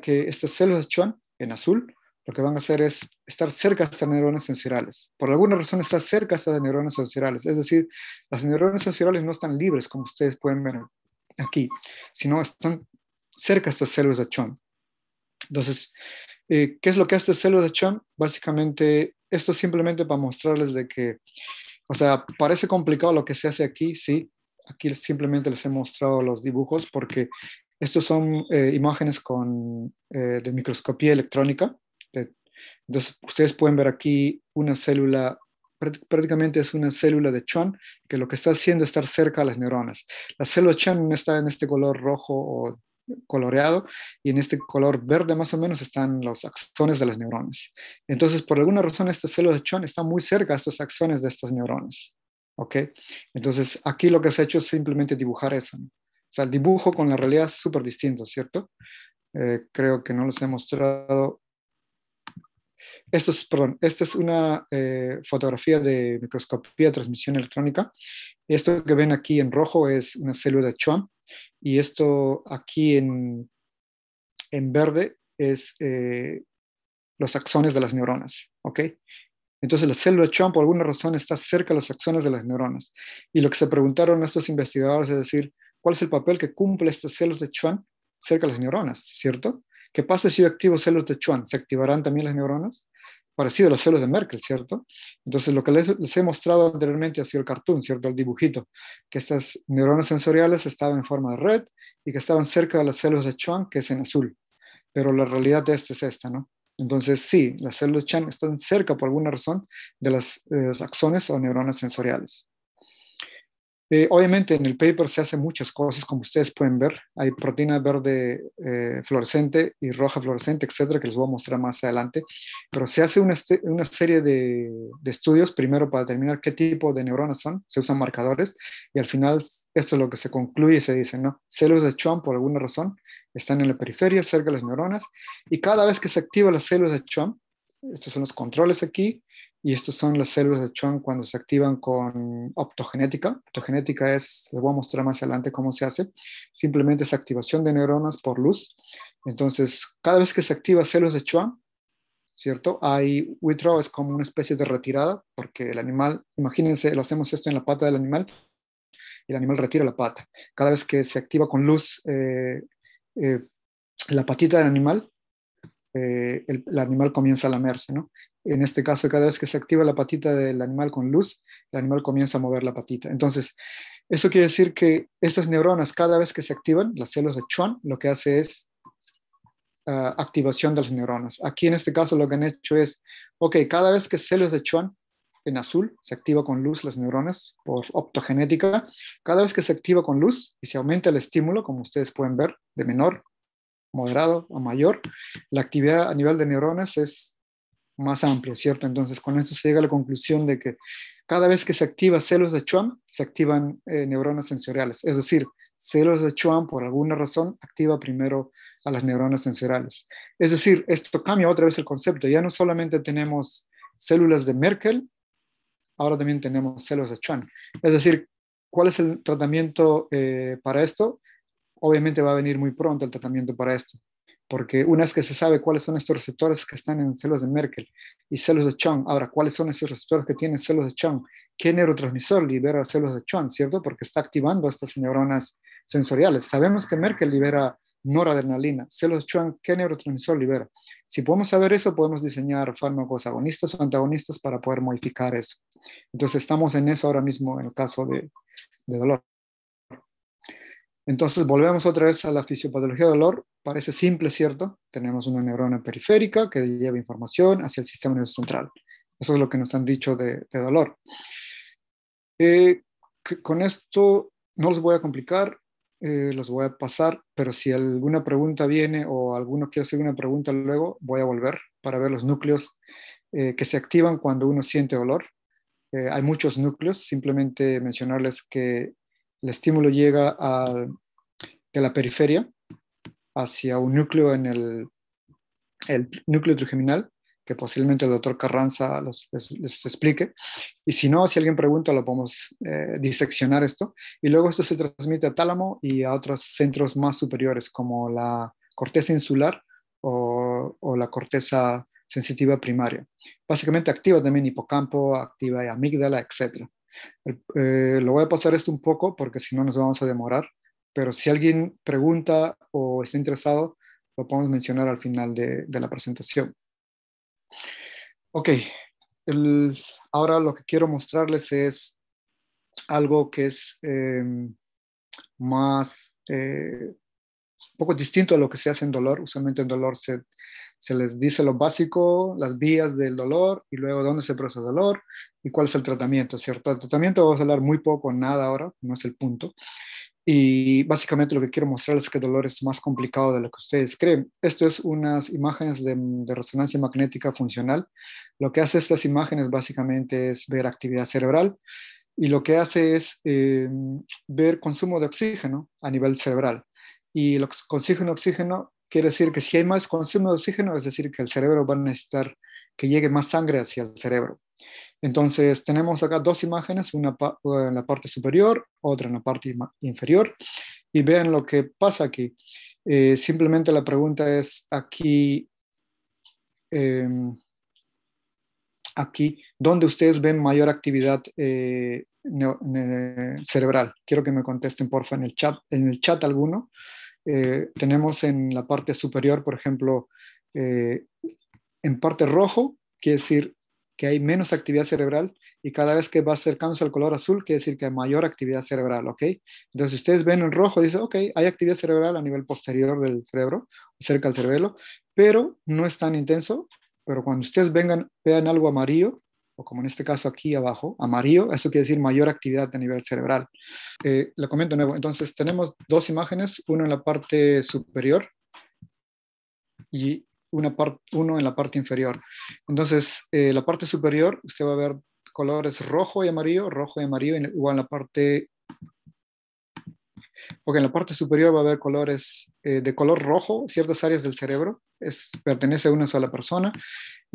que estas células de Schwann, en azul, lo que van a hacer es estar cerca de estas neuronas sensoriales. Por alguna razón está cerca de estas neuronas sensoriales. Es decir, las neuronas sensoriales no están libres, como ustedes pueden ver aquí, sino están cerca a estas células de Chon. Entonces, eh, ¿qué es lo que hace esta célula de Chon? Básicamente, esto simplemente para mostrarles de que, o sea, parece complicado lo que se hace aquí, sí. Aquí simplemente les he mostrado los dibujos porque estos son eh, imágenes con, eh, de microscopía electrónica. Entonces, ustedes pueden ver aquí una célula prácticamente es una célula de chon que lo que está haciendo es estar cerca a las neuronas. La célula Chuan está en este color rojo o coloreado y en este color verde más o menos están los axones de las neuronas. Entonces, por alguna razón, estas células de Chon están muy cerca a estos axones de estas neuronas. ¿Ok? Entonces, aquí lo que se ha hecho es simplemente dibujar eso. O sea, el dibujo con la realidad es súper distinto, ¿cierto? Eh, creo que no los he mostrado esto es, esta es una eh, fotografía de microscopía de transmisión electrónica. Esto que ven aquí en rojo es una célula de Schwann y esto aquí en, verde es eh, los axones de las neuronas, Entonces la célula de Schwann por alguna razón está cerca de los axones de las neuronas. Y lo que se preguntaron estos investigadores es decir, ¿cuál es el papel que cumple estas células de chuan cerca de las neuronas, ¿cierto? ¿Qué pasa si yo activo células de Chuan? ¿Se activarán también las neuronas? Parecido a las células de Merkel, ¿cierto? Entonces, lo que les, he mostrado anteriormente ha sido el cartoon, ¿cierto? El dibujito, que estas neuronas sensoriales estaban en forma de red y que estaban cerca de las células de Chuan, que es en azul. Pero la realidad de esta es esta, ¿no? Entonces, sí, las células Chuan están cerca por alguna razón de las, de los axones o neuronas sensoriales. Eh, obviamente en el paper se hacen muchas cosas, como ustedes pueden ver. Hay proteínas verde eh, fluorescente y roja fluorescente, etcétera, que les voy a mostrar más adelante. Pero se hace una, este, serie de, estudios, primero para determinar qué tipo de neuronas son, se usan marcadores, y al final esto es lo que se concluye, se dice, ¿no? Células de Schwann, por alguna razón, están en la periferia, cerca de las neuronas, y cada vez que se activa las células de Schwann, estos son los controles aquí, y estas son las células de Chuan cuando se activan con optogenética. Optogenética es, les voy a mostrar más adelante cómo se hace, simplemente es activación de neuronas por luz. Entonces, cada vez que se activa células de Chuan, ¿cierto? Hay withdrawal es como una especie de retirada, porque el animal, imagínense, lo hacemos esto en la pata del animal, y el animal retira la pata. Cada vez que se activa con luz eh, eh, la patita del animal, eh, el, animal comienza a lamerse. ¿no? En este caso, cada vez que se activa la patita del animal con luz, el animal comienza a mover la patita. Entonces, eso quiere decir que estas neuronas, cada vez que se activan, las células de Chuan, lo que hace es ah, activación de las neuronas. Aquí en este caso lo que han hecho es, ok, cada vez que células de Chuan en azul, se activa con luz las neuronas por optogenética. Cada vez que se activa con luz y se aumenta el estímulo, como ustedes pueden ver, de menor moderado o mayor, la actividad a nivel de neuronas es más amplia, ¿cierto? Entonces, con esto se llega a la conclusión de que cada vez que se activa células de Chuan, se activan eh, neuronas sensoriales. Es decir, células de chuan por alguna razón, activa primero a las neuronas sensoriales. Es decir, esto cambia otra vez el concepto. Ya no solamente tenemos células de Merkel, ahora también tenemos células de chuan Es decir, ¿cuál es el tratamiento eh, para esto? obviamente va a venir muy pronto el tratamiento para esto, porque una vez que se sabe cuáles son estos receptores que están en células de Merkel y células de Chong, ahora, ¿cuáles son esos receptores que tienen células de Chong? ¿Qué neurotransmisor libera células de Chong, cierto? Porque está activando estas neuronas sensoriales. Sabemos que Merkel libera noradrenalina, células de Chong, ¿qué neurotransmisor libera? Si podemos saber eso, podemos diseñar fármacos agonistas o antagonistas para poder modificar eso. Entonces, estamos en eso ahora mismo en el caso de, de dolor. Entonces volvemos otra vez a la fisiopatología del dolor. Parece simple, ¿cierto? Tenemos una neurona periférica que lleva información hacia el sistema nervioso central. Eso es lo que nos han dicho de, dolor. Eh, con esto no los voy a complicar, eh, los voy a pasar, pero si alguna pregunta viene o alguno quiere hacer una pregunta luego, voy a volver para ver los núcleos eh, que se activan cuando uno siente dolor. hay muchos núcleos, simplemente mencionarles que el estímulo llega a, la periferia hacia un núcleo en el, núcleo trigeminal, que posiblemente el doctor Carranza les, explique. Y si no, si alguien pregunta, lo podemos eh, diseccionar esto. Y luego esto se transmite a tálamo y a otros centros más superiores, como la corteza insular o, la corteza sensitiva primaria. Básicamente activa también hipocampo, activa amígdala, etc. Eh, lo voy a pasar esto un poco porque si no nos vamos a demorar, pero si alguien pregunta o está interesado, lo podemos mencionar al final de, la presentación. Ok, ahora lo que quiero mostrarles es algo que es em, más, eh, un poco distinto a lo que se hace en dolor. Usualmente en dolor se, se les dice lo básico, las vías del dolor y luego dónde se produce el dolor y cuál es el tratamiento, ¿cierto? El tratamiento vamos a hablar muy poco, nada ahora, no es el punto. Y básicamente lo que quiero mostrarles es que el dolor es más complicado de lo que ustedes creen. Esto es unas imágenes de, resonancia magnética funcional. Lo que hace estas imágenes básicamente es ver actividad cerebral y lo que hace es eh, ver consumo de oxígeno a nivel cerebral. Y el oxígeno, oxígeno Quiere decir que si hay más consumo de oxígeno, es decir, que el cerebro va a necesitar que llegue más sangre hacia el cerebro. Entonces, tenemos acá dos imágenes, una en la parte superior, otra en la parte inferior, y vean lo que pasa aquí. Eh, simplemente la pregunta es aquí, em, aquí, ¿dónde ustedes ven mayor actividad eh, cerebral? Quiero que me contesten, por en el chat, en el chat alguno eh, tenemos en la parte superior, por ejemplo, eh, en parte rojo, quiere decir que hay menos actividad cerebral y cada vez que va acercándose al color azul, quiere decir que hay mayor actividad cerebral, ¿ok? Entonces, ustedes ven en rojo, dicen, ok, hay actividad cerebral a nivel posterior del cerebro, cerca del cerebelo, pero no es tan intenso, pero cuando ustedes vengan, vean algo amarillo, o como en este caso aquí abajo, amarillo, eso quiere decir mayor actividad a nivel cerebral. Eh, lo comento de nuevo, entonces tenemos dos imágenes, uno en la parte superior y una uno en la parte inferior. Entonces, eh, la parte superior, usted va a ver colores rojo y amarillo, rojo y amarillo, igual en la parte... Porque en la parte superior va a haber colores eh, de color rojo, ciertas áreas del cerebro, es, pertenece a una sola persona,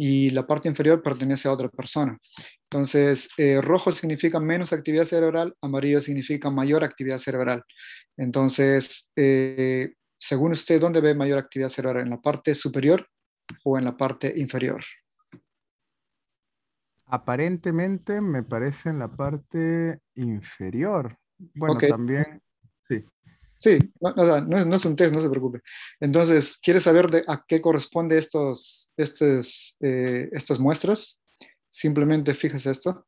y la parte inferior pertenece a otra persona. Entonces, eh, rojo significa menos actividad cerebral, amarillo significa mayor actividad cerebral. Entonces, eh, según usted, ¿dónde ve mayor actividad cerebral? ¿En la parte superior o en la parte inferior? Aparentemente me parece en la parte inferior. Bueno, también no, es un test, no se preocupe. Entonces, ¿quieres saber de a qué corresponde estos, estos eh, estas muestras? Simplemente fíjese esto.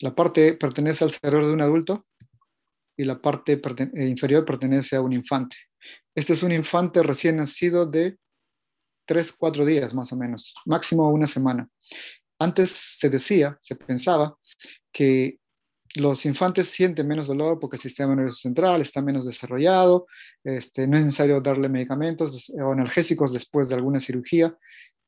La parte pertenece al cerebro de un adulto y la parte eh, inferior pertenece a un infante. Este es un infante recién nacido de 3, 4 días más o menos, máximo una semana. Antes se decía, se pensaba que los infantes sienten menos dolor porque el sistema nervioso central está menos desarrollado, este, no es necesario darle medicamentos o analgésicos después de alguna cirugía,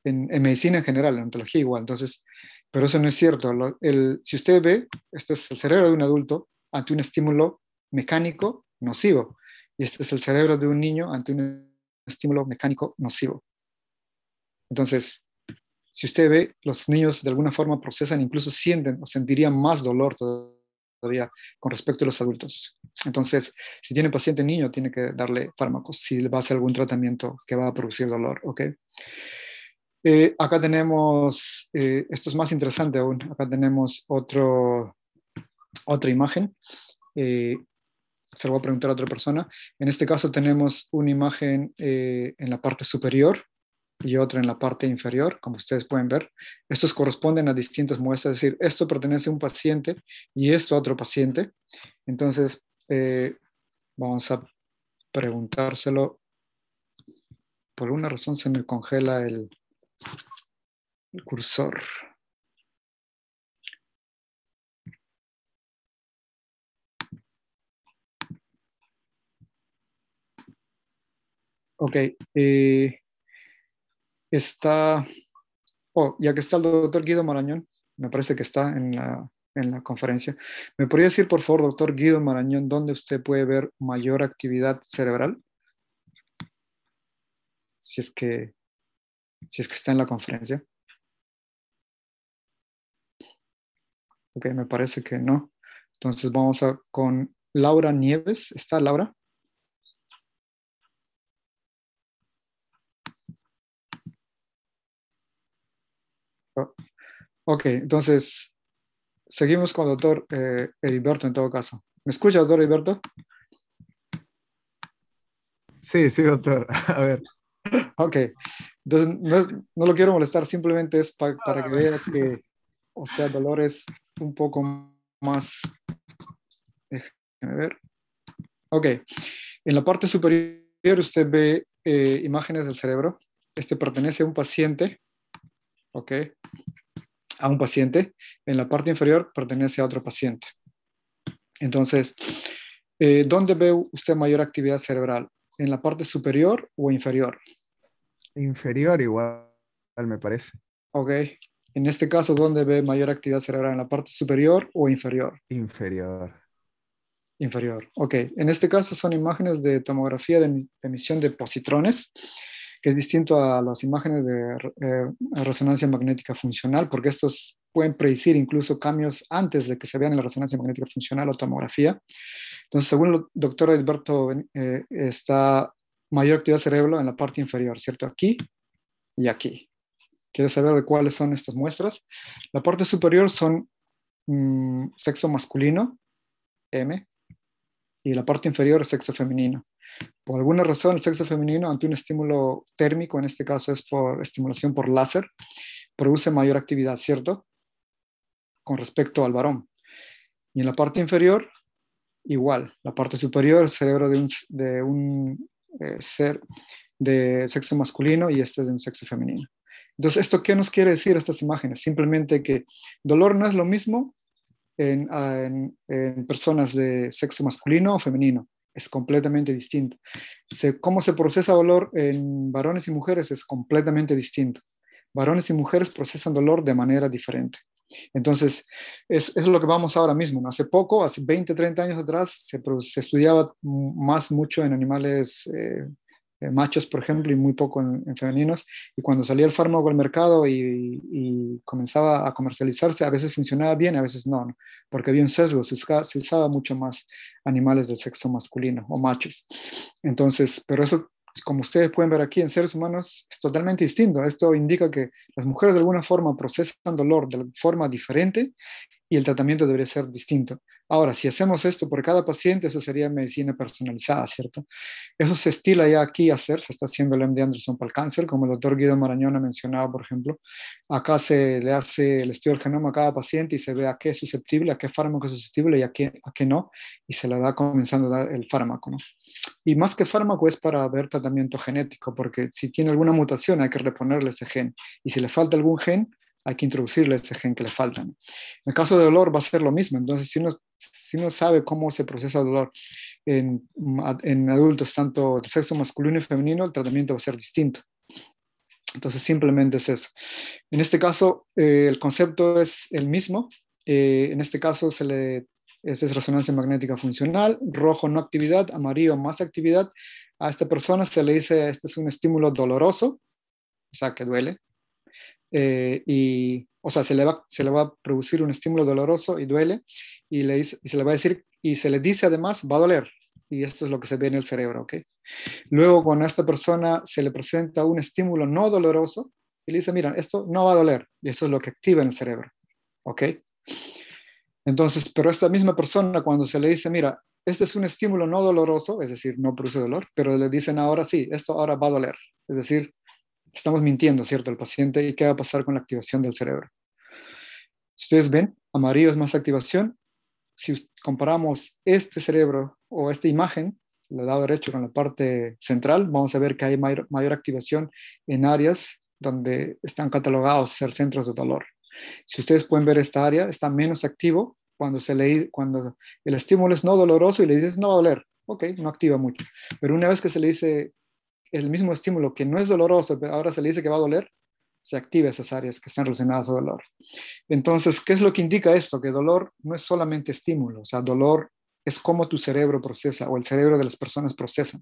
en, medicina en general, en ontología igual. Entonces, pero eso no es cierto. el, si usted ve, este es el cerebro de un adulto ante un estímulo mecánico nocivo, y este es el cerebro de un niño ante un estímulo mecánico nocivo. Entonces, si usted ve, los niños de alguna forma procesan, incluso sienten o sentirían más dolor todavía todavía con respecto a los adultos. Entonces, si tiene paciente niño, tiene que darle fármacos, si le va a hacer algún tratamiento que va a producir dolor, ¿ok? Eh, acá tenemos, eh, esto es más interesante aún, acá tenemos otro, otra imagen. Eh, se lo voy a preguntar a otra persona. En este caso tenemos una imagen en la parte superior y otra en la parte inferior, como ustedes pueden ver. Estos corresponden a distintas muestras, es decir, esto pertenece a un paciente y esto a otro paciente. Entonces, eh, vamos a preguntárselo. Por una razón se me congela el, el cursor. Ok, eh, está, oh, ya que está el doctor Guido Marañón, me parece que está en la, conferencia, ¿me podría decir, por favor, doctor Guido Marañón, dónde usted puede ver mayor actividad cerebral? Si es que, si es que está en la conferencia. Ok, me parece que no. Entonces vamos a con Laura Nieves. ¿Está Laura? Ok, entonces seguimos con el doctor eh, Heriberto en todo caso. ¿Me escucha, doctor Heriberto? Sí, sí, doctor. A ver. Ok, entonces no, no lo quiero molestar, simplemente es para que vea que, o sea, dolor es un poco más... Déjeme ver. Ok, en la parte superior usted ve eh, imágenes del cerebro. Este pertenece a un paciente ¿ok? A un paciente, en la parte inferior pertenece a otro paciente. Entonces, eh, ¿dónde ve usted mayor actividad cerebral? ¿En la parte superior o inferior? Inferior igual, me parece. Ok. En este caso, ¿dónde ve mayor actividad cerebral? ¿En la parte superior o inferior? Inferior. Inferior. Ok. En este caso son imágenes de tomografía de emisión de positrones que es distinto a las imágenes de eh, resonancia magnética funcional, porque estos pueden predecir incluso cambios antes de que se vean en la resonancia magnética funcional o tomografía. Entonces, según el doctor Alberto, eh, está mayor actividad cerebral en la parte inferior, ¿cierto? Aquí y aquí. Quiero saber de cuáles son estas muestras. La parte superior son mm, sexo masculino, M, y la parte inferior sexo femenino por alguna razón el sexo femenino ante un estímulo térmico, en este caso es por estimulación por láser, produce mayor actividad, ¿cierto? Con respecto al varón. Y en la parte inferior, igual. La parte superior, el cerebro de un, eh, ser de sexo masculino y este es de un sexo femenino. Entonces, ¿esto qué nos quiere decir estas imágenes? Simplemente que dolor no es lo mismo en personas de sexo masculino o femenino es completamente distinto. cómo se procesa dolor en varones y mujeres es completamente distinto. Varones y mujeres procesan dolor de manera diferente. Entonces, es, es lo que vamos ahora mismo. Hace poco, hace 20, 30 años atrás, se, estudiaba más mucho en animales eh, eh, machos, por ejemplo, y muy poco en, femeninos. Y cuando salía el fármaco al mercado y, comenzaba a comercializarse, a veces funcionaba bien, a veces no, porque había un sesgo, se usaba, mucho más animales del sexo masculino o machos. Entonces, pero eso, como ustedes pueden ver aquí en seres humanos, es totalmente distinto. Esto indica que las mujeres de alguna forma procesan dolor de forma diferente y el tratamiento debería ser distinto. Ahora, si hacemos esto por cada paciente, eso sería medicina personalizada, ¿cierto? Eso se estila ya aquí a hacer, se está haciendo el MD Anderson para el cáncer, como el doctor Guido Marañón ha mencionado, por ejemplo. Acá se le hace el estudio del genoma a cada paciente y se ve a qué es susceptible, a qué fármaco es susceptible y a qué, a qué no, y se le da comenzando a dar el fármaco, Y más que fármaco es para ver tratamiento genético, porque si tiene alguna mutación hay que reponerle ese gen, y si le falta algún gen, hay que introducirle ese gen que le falta. En el caso de dolor va a ser lo mismo. Entonces, si uno, si sabe cómo se procesa el dolor en, en adultos, tanto de sexo masculino y femenino, el tratamiento va a ser distinto. Entonces, simplemente es eso. En este caso, eh, el concepto es el mismo. Eh, en este caso, se le, es resonancia magnética funcional, rojo no actividad, amarillo más actividad. A esta persona se le dice, este es un estímulo doloroso, o sea, que duele, eh, y, o sea, se le, va, se le va a producir un estímulo doloroso y duele, y, le, se le va a decir, y se le dice además, va a doler, y esto es lo que se ve en el cerebro, Luego, cuando a esta persona se le presenta un estímulo no doloroso, y le dice, mira, esto no va a doler, y esto es lo que activa en el cerebro, ¿ok? Entonces, pero esta misma persona cuando se le dice, mira, este es un estímulo no doloroso, es decir, no produce dolor, pero le dicen ahora sí, esto ahora va a doler, es decir, estamos mintiendo, ¿cierto?, al paciente y qué va a pasar con la activación del cerebro. Si ustedes ven, amarillo es más activación. Si comparamos este cerebro o esta imagen, el lado derecho con la parte central, vamos a ver que hay mayor, activación en áreas donde están catalogados ser centros de dolor. Si ustedes pueden ver esta área, está menos activo cuando, se cuando el estímulo es no doloroso y le dices no va a doler. Ok, no activa mucho. Pero una vez que se le dice el mismo estímulo que no es doloroso, pero ahora se le dice que va a doler, se activa esas áreas que están relacionadas al dolor. Entonces, ¿qué es lo que indica esto? Que dolor no es solamente estímulo, o sea, dolor es cómo tu cerebro procesa o el cerebro de las personas procesa.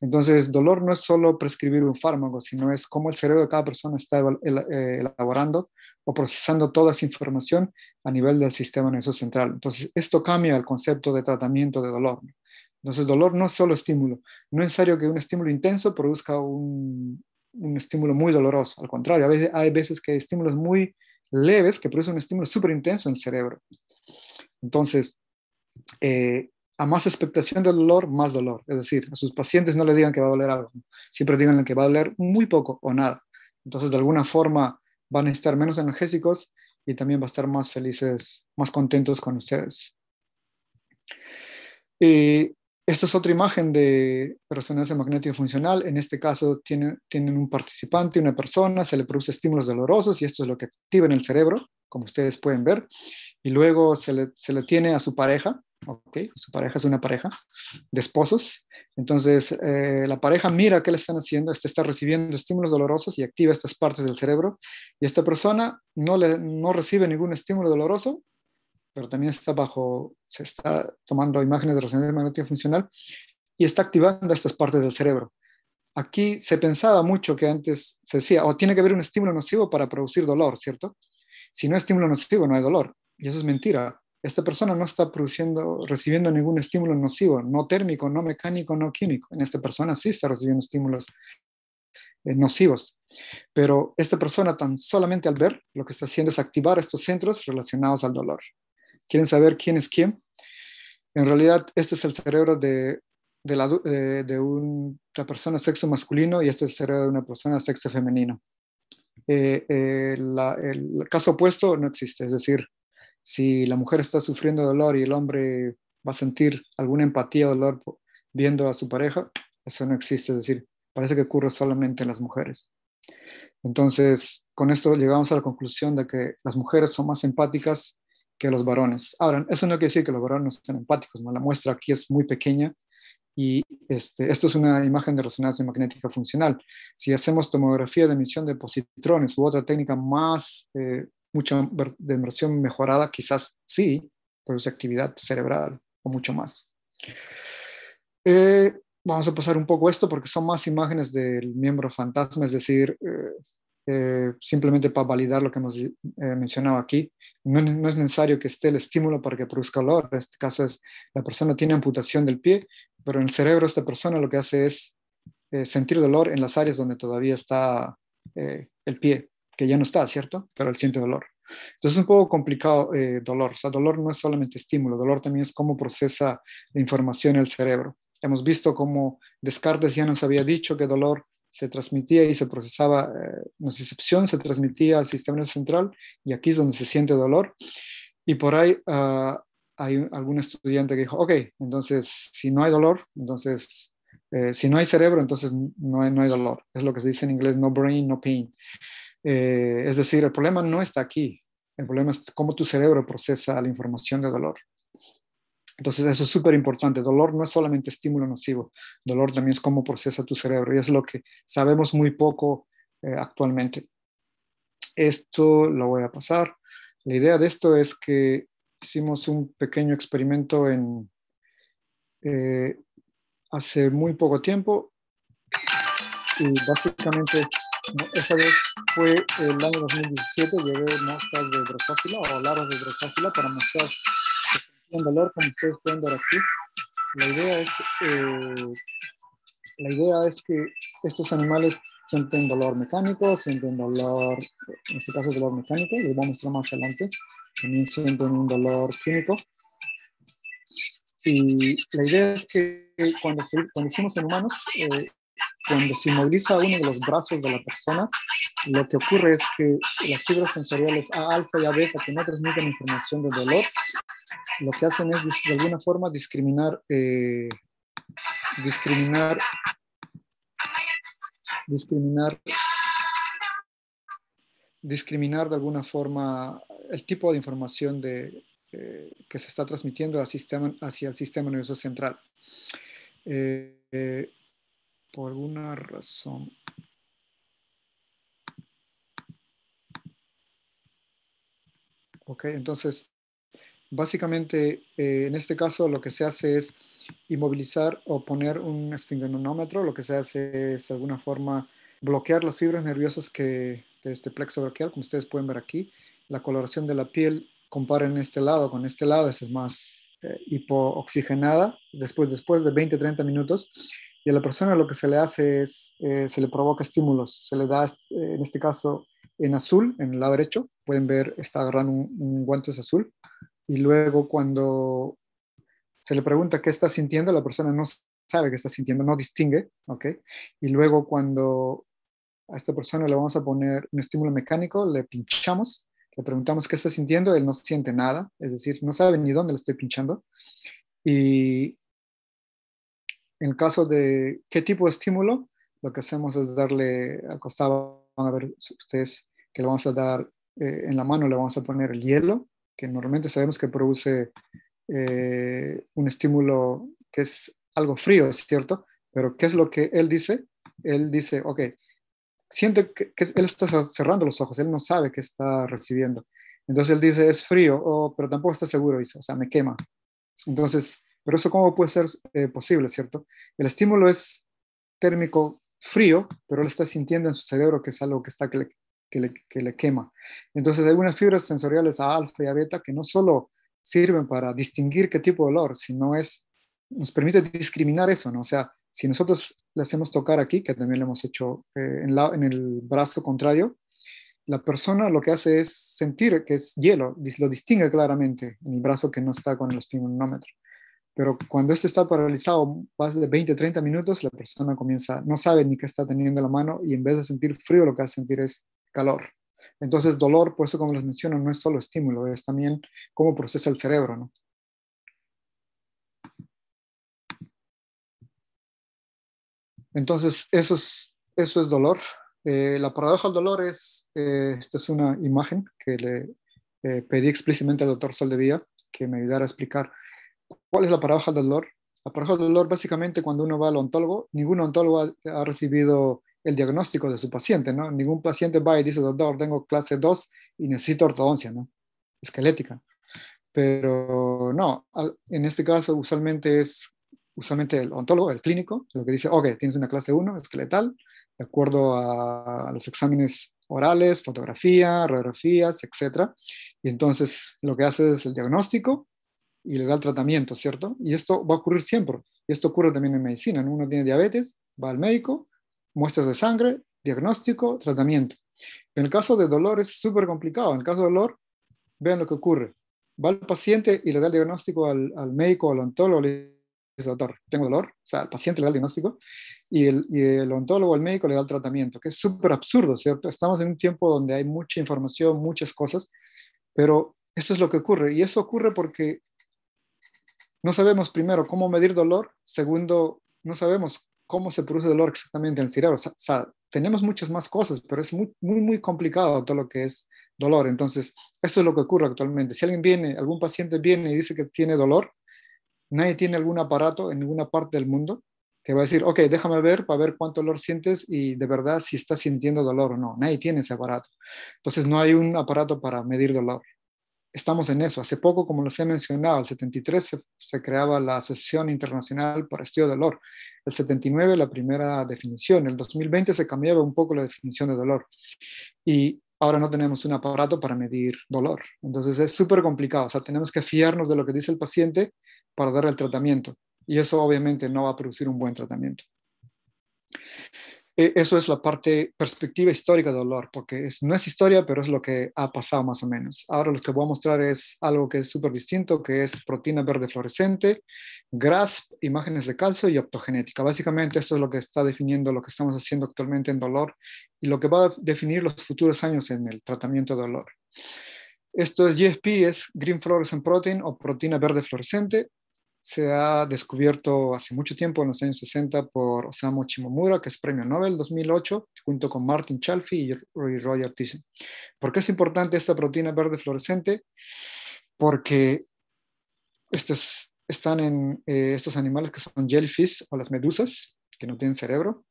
Entonces, dolor no es solo prescribir un fármaco, sino es cómo el cerebro de cada persona está eh, elaborando o procesando toda esa información a nivel del sistema nervioso central. Entonces, esto cambia el concepto de tratamiento de dolor. Entonces, dolor no es solo estímulo. No es necesario que un estímulo intenso produzca un, estímulo muy doloroso. Al contrario, a veces, hay veces que hay estímulos muy leves que producen un estímulo súper intenso en el cerebro. Entonces, eh, a más expectación del dolor, más dolor. Es decir, a sus pacientes no le digan que va a doler algo. Siempre digan que va a doler muy poco o nada. Entonces, de alguna forma, van a estar menos analgésicos y también va a estar más felices, más contentos con ustedes. Eh, esta es otra imagen de resonancia magnética funcional. En este caso tienen un participante, una persona, se le produce estímulos dolorosos y esto es lo que activa en el cerebro, como ustedes pueden ver. Y luego se le, tiene a su pareja, ¿ok? Su pareja es una pareja de esposos. Entonces eh, la pareja mira qué le están haciendo, este está recibiendo estímulos dolorosos y activa estas partes del cerebro. Y esta persona no, le, no recibe ningún estímulo doloroso, pero también está bajo, se está tomando imágenes de resonancia magnética funcional y está activando estas partes del cerebro. Aquí se pensaba mucho que antes se decía, o oh, tiene que haber un estímulo nocivo para producir dolor, ¿cierto? Si no hay estímulo nocivo, no hay dolor. Y eso es mentira. Esta persona no está produciendo, recibiendo ningún estímulo nocivo, no térmico, no mecánico, no químico. En esta persona sí está recibiendo estímulos eh, nocivos. Pero esta persona tan solamente al ver, lo que está haciendo es activar estos centros relacionados al dolor quieren saber quién es quién. En realidad, este es el cerebro de, de, la, de, una persona sexo masculino y este es el cerebro de una persona sexo femenino. Eh, eh, el caso opuesto no existe, es decir, si la mujer está sufriendo dolor y el hombre va a sentir alguna empatía o dolor viendo a su pareja, eso no existe, es decir, parece que ocurre solamente en las mujeres. Entonces, con esto llegamos a la conclusión de que las mujeres son más empáticas que los varones. Ahora, eso no quiere decir que los varones no sean empáticos, la muestra aquí es muy pequeña y este, esto es una imagen de resonancia magnética funcional. Si hacemos tomografía de emisión de positrones u otra técnica más, eh, mucha de mejorada, quizás sí, produce actividad cerebral o mucho más. Eh, vamos a pasar un poco esto porque son más imágenes del miembro fantasma, es decir, eh, eh, simplemente para validar lo que hemos eh, mencionado aquí. No, es necesario que esté el estímulo para que produzca dolor En este caso es la persona tiene amputación del pie, pero en el cerebro esta persona lo que hace es eh, sentir dolor en las áreas donde todavía está el pie, que ya no está, ¿cierto? Pero él siente dolor. Entonces es un poco complicado dolor. O sea, dolor no es solamente estímulo, dolor también es cómo procesa la información el cerebro. Hemos visto cómo Descartes ya nos había dicho que dolor se transmitía y se procesaba, eh, excepción, se transmitía al sistema nervioso central y aquí es donde se siente dolor. Y por ahí ah, hay algún estudiante que dijo, ok, entonces si no hay dolor, entonces eh, si no hay cerebro, entonces no hay, no hay, dolor. Es lo que se dice en inglés, no brain, no pain. Eh, es decir, el problema no está aquí. El problema es cómo tu cerebro procesa la información de dolor. Entonces eso es súper importante. Dolor no es solamente estímulo nocivo, dolor también es cómo procesa tu cerebro y es lo que sabemos muy poco eh, actualmente. Esto lo voy a pasar. La idea de esto es que hicimos un pequeño experimento en eh, hace muy poco tiempo y básicamente esa vez fue el año 2017 llevé moscas de Drosophila o larvas de Drosophila para mostrar en dolor, como ustedes pueden ver aquí. La idea es, eh, la idea es que estos animales sienten dolor mecánico, sienten dolor, en este caso dolor mecánico, les voy a mostrar más adelante, también sienten un dolor químico. Y la idea es que cuando, cuando hicimos en humanos, eh, cuando se inmoviliza uno de los brazos de la persona, lo que ocurre es que las fibras sensoriales A alfa y A beta que no transmiten información de dolor lo que hacen es de alguna forma discriminar, eh, discriminar, discriminar, discriminar de alguna forma el tipo de información de, eh, que se está transmitiendo al sistema, hacia el sistema nervioso central. Eh, por alguna razón. Ok, entonces Básicamente, eh, en este caso lo que se hace es inmovilizar o poner un esfingernómetro, lo que se hace es de alguna forma bloquear las fibras nerviosas que, de este plexo brachial, como ustedes pueden ver aquí. La coloración de la piel, compara en este lado con este lado, es más eh, hipooxigenada. Después, después de 20-30 minutos, y a la persona lo que se le hace es, eh, se le provoca estímulos, se le da, en este caso, en azul, en el lado derecho, pueden ver, está agarrando un, un guante azul, y luego cuando se le pregunta qué está sintiendo, la persona no sabe qué está sintiendo, no distingue, ¿ok? Y luego cuando a esta persona le vamos a poner un estímulo mecánico, le pinchamos, le preguntamos qué está sintiendo, él no siente nada, es decir, no sabe ni dónde le estoy pinchando. Y en caso de qué tipo de estímulo, lo que hacemos es darle al costado, van a ver ustedes que le vamos a dar eh, en la mano, le vamos a poner el hielo, que normalmente sabemos que produce eh, un estímulo que es algo frío, es cierto, pero ¿qué es lo que él dice? Él dice, ok, siente que, él está cerrando los ojos, él no sabe qué está recibiendo. Entonces él dice, es frío, oh, pero tampoco está seguro, dice, o sea, me quema. Entonces, pero eso cómo puede ser eh, posible, ¿cierto? El estímulo es térmico frío, pero él está sintiendo en su cerebro que es algo que está que le, quema. Entonces hay unas fibras sensoriales a alfa y a beta que no solo sirven para distinguir qué tipo de olor, sino es, nos permite discriminar eso, ¿no? O sea, si nosotros le hacemos tocar aquí, que también lo hemos hecho eh, en, en, el brazo contrario, la persona lo que hace es sentir que es hielo, lo distingue claramente en el brazo que no está con el estimulómetro Pero cuando este está paralizado más de 20, 30 minutos, la persona comienza, no sabe ni qué está teniendo la mano y en vez de sentir frío, lo que hace sentir es calor. Entonces, dolor, por eso como les menciono, no es solo estímulo, es también cómo procesa el cerebro, ¿no? Entonces, eso es, eso es dolor. Eh, la paradoja del dolor es, eh, esta es una imagen que le eh, pedí explícitamente al doctor Saldevía que me ayudara a explicar cuál es la paradoja del dolor. La paradoja del dolor, básicamente, cuando uno va al ontólogo, ningún ontólogo ha recibido el diagnóstico de su paciente, ¿no? Ningún paciente va y dice, doctor, tengo clase 2 y necesito ortodoncia, ¿no? Esquelética. Pero no, en este caso usualmente es usualmente el ontólogo, el clínico, lo que dice, ok, tienes una clase 1 esqueletal, de acuerdo a los exámenes orales, fotografía, radiografías, etc. Y entonces lo que hace es el diagnóstico y le da el tratamiento, ¿cierto? Y esto va a ocurrir siempre. Y esto ocurre también en medicina, ¿no? Uno tiene diabetes, va al médico, muestras de sangre, diagnóstico, tratamiento. En el caso de dolor es súper complicado. En el caso de dolor, vean lo que ocurre. Va el paciente y le da el diagnóstico al, al médico, al ontólogo, le dice, doctor, tengo dolor. O sea, al paciente le da el diagnóstico y el, y el ontólogo, el médico le da el tratamiento, que es súper absurdo, ¿cierto? Estamos en un tiempo donde hay mucha información, muchas cosas, pero eso es lo que ocurre. Y eso ocurre porque no sabemos, primero, cómo medir dolor. Segundo, no sabemos cómo se produce dolor exactamente en el cerebro. O sea, tenemos muchas más cosas, pero es muy, muy, muy complicado todo lo que es dolor. Entonces, esto es lo que ocurre actualmente. Si alguien viene, algún paciente viene y dice que tiene dolor, nadie tiene algún aparato en ninguna parte del mundo que va a decir, ok, déjame ver para ver cuánto dolor sientes y de verdad si estás sintiendo dolor o no. Nadie tiene ese aparato. Entonces, no hay un aparato para medir dolor estamos en eso. Hace poco, como les he mencionado, el 73 se, creaba la Asociación Internacional para Estudio de Dolor, el 79 la primera definición, el 2020 se cambiaba un poco la definición de dolor y ahora no tenemos un aparato para medir dolor. Entonces es súper complicado, o sea, tenemos que fiarnos de lo que dice el paciente para dar el tratamiento y eso obviamente no va a producir un buen tratamiento. E, eso es la parte perspectiva histórica del dolor, porque es, no es historia, pero es lo que ha pasado más o menos. Ahora lo que voy a mostrar es algo que es súper distinto, que es proteína verde fluorescente, GRASP, imágenes de calcio y optogenética. Básicamente esto es lo que está definiendo lo que estamos haciendo actualmente en dolor y lo que va a definir los futuros años en el tratamiento de dolor. Esto es GFP, es Green Fluorescent Protein o proteína verde fluorescente se ha descubierto hace mucho tiempo, en los años 60, por Osamu Chimomura, que es premio Nobel 2008, junto con Martin Chalfie y Roger Thyssen. ¿Por qué es importante esta proteína verde fluorescente? Porque estos, están en eh, estos animales que son jellyfish o las medusas, que no tienen cerebro.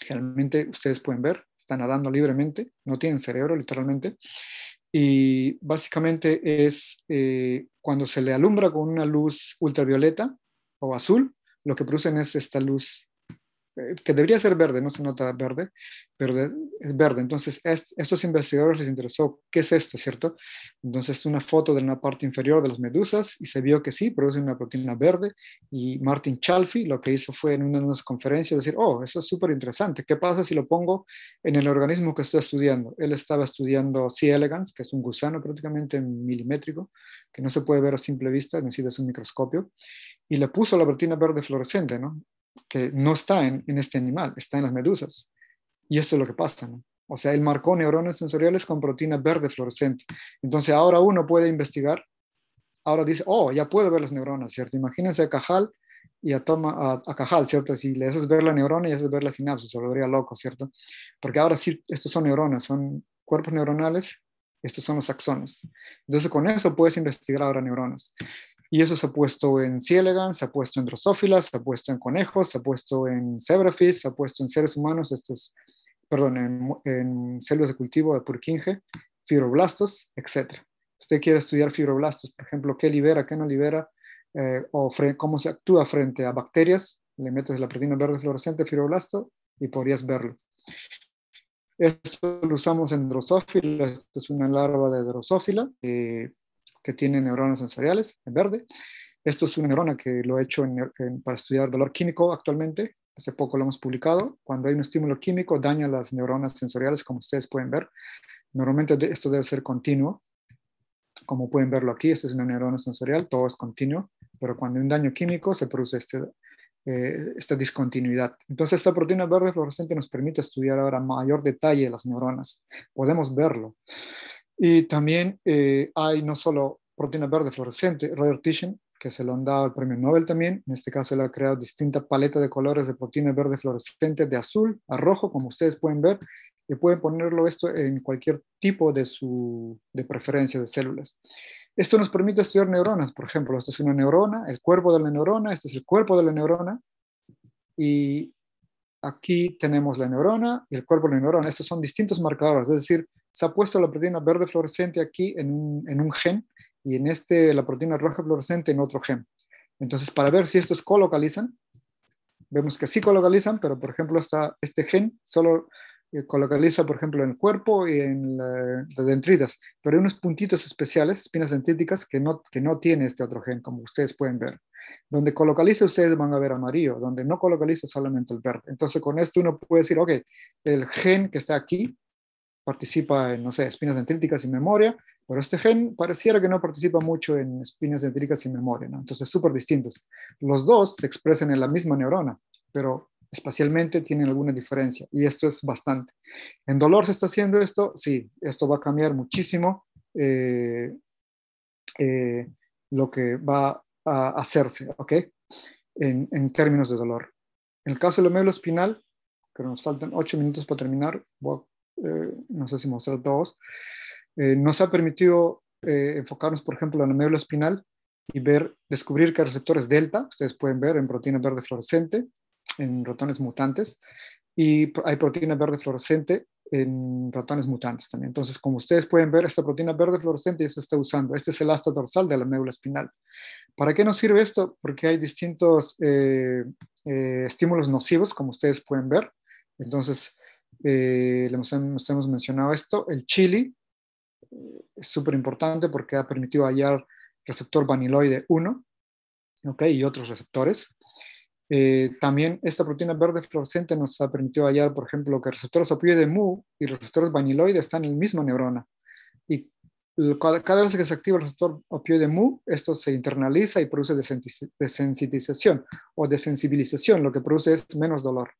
Generalmente ustedes pueden ver, están nadando libremente, no tienen cerebro literalmente y básicamente es eh, cuando se le alumbra con una luz ultravioleta o azul, lo que producen es esta luz eh, que debería ser verde, no se nota verde, pero es verde. Entonces, a estos investigadores les interesó qué es esto, ¿cierto? Entonces, una foto de una parte inferior de las medusas y se vio que sí, produce una proteína verde. Y Martin Chalfie lo que hizo fue en una de sus conferencias decir, oh, eso es súper interesante, ¿qué pasa si lo pongo en el organismo que estoy estudiando? Él estaba estudiando C. elegans, que es un gusano prácticamente milimétrico, que no se puede ver a simple vista, necesitas un microscopio, y le puso la proteína verde fluorescente, ¿no? que no está en, este animal, está en las medusas. Y esto es lo que pasa, ¿no? O sea, él marcó neuronas sensoriales con proteína verde fluorescente. Entonces ahora uno puede investigar, ahora dice, oh, ya puedo ver las neuronas, ¿cierto? Imagínense a Cajal y a, Toma, a, Cajal, ¿cierto? Si le haces ver la neurona y haces ver la sinapsis, se volvería loco, ¿cierto? Porque ahora sí, estos son neuronas, son cuerpos neuronales, estos son los axones. Entonces con eso puedes investigar ahora neuronas. Y eso se ha puesto en C. elegans, se ha puesto en drosófilas, se ha puesto en conejos, se ha puesto en zebrafish, se ha puesto en seres humanos, estos, perdón, en, células de cultivo de purkinje, fibroblastos, etc. Usted quiere estudiar fibroblastos, por ejemplo, qué libera, qué no libera, eh, o cómo se actúa frente a bacterias, le metes la proteína verde fluorescente fibroblasto y podrías verlo. Esto lo usamos en drosófilas, esto es una larva de drosófila, eh, que tiene neuronas sensoriales, en verde. Esto es una neurona que lo he hecho para estudiar dolor químico actualmente. Hace poco lo hemos publicado. Cuando hay un estímulo químico, daña las neuronas sensoriales, como ustedes pueden ver. Normalmente esto debe ser continuo. Como pueden verlo aquí, esto es una neurona sensorial, todo es continuo, pero cuando hay un daño químico se produce este, eh, esta discontinuidad. Entonces, esta proteína verde fluorescente nos permite estudiar ahora mayor detalle las neuronas. Podemos verlo. Y también eh, hay no solo proteína verde fluorescente, tishin, que se lo han dado el premio Nobel también, en este caso él ha creado distinta paleta de colores de proteína verde fluorescente, de azul a rojo, como ustedes pueden ver, y pueden ponerlo esto en cualquier tipo de su de preferencia de células. Esto nos permite estudiar neuronas, por ejemplo, esto es una neurona, el cuerpo de la neurona, este es el cuerpo de la neurona, y aquí tenemos la neurona y el cuerpo de la neurona. Estos son distintos marcadores, es decir, se ha puesto la proteína verde fluorescente aquí en un, gen y en este la proteína roja fluorescente en otro gen. Entonces, para ver si estos colocalizan, vemos que sí colocalizan, pero por ejemplo está este gen solo eh, colocaliza, por ejemplo, en el cuerpo y en las dendritas, pero hay unos puntitos especiales, espinas dendríticas, que no, que no tiene este otro gen, como ustedes pueden ver. Donde colocaliza, ustedes van a ver amarillo, donde no colocaliza, solamente el verde. Entonces, con esto uno puede decir, ok, el gen que está aquí participa en, no sé, espinas dendríticas y memoria, pero este gen pareciera que no participa mucho en espinas dendríticas y memoria, ¿no? Entonces, súper distintos. Los dos se expresan en la misma neurona, pero espacialmente tienen alguna diferencia y esto es bastante. ¿En dolor se está haciendo esto? Sí, esto va a cambiar muchísimo eh, eh, lo que va a hacerse, ¿ok? En, en, términos de dolor. En el caso del medio espinal, que nos faltan ocho minutos para terminar, voy a eh, no sé si mostrar todos, eh, nos ha permitido eh, enfocarnos, por ejemplo, en la médula espinal y ver, descubrir que hay receptores delta, ustedes pueden ver en proteína verde fluorescente, en ratones mutantes, y hay proteína verde fluorescente en ratones mutantes también. Entonces, como ustedes pueden ver, esta proteína verde fluorescente ya se está usando. Este es el asta dorsal de la médula espinal. ¿Para qué nos sirve esto? Porque hay distintos estímulos nocivos, como ustedes pueden ver. Entonces, eh, hemos, hemos mencionado esto, el chili eh, es súper importante porque ha permitido hallar receptor vaniloide 1 okay, y otros receptores. Eh, también esta proteína verde fluorescente nos ha permitido hallar, por ejemplo, que receptores opioide MU y receptores vaniloide están en la misma neurona. Y cada vez que se activa el receptor opioide MU, esto se internaliza y produce desensitización o desensibilización, lo que produce es menos dolor.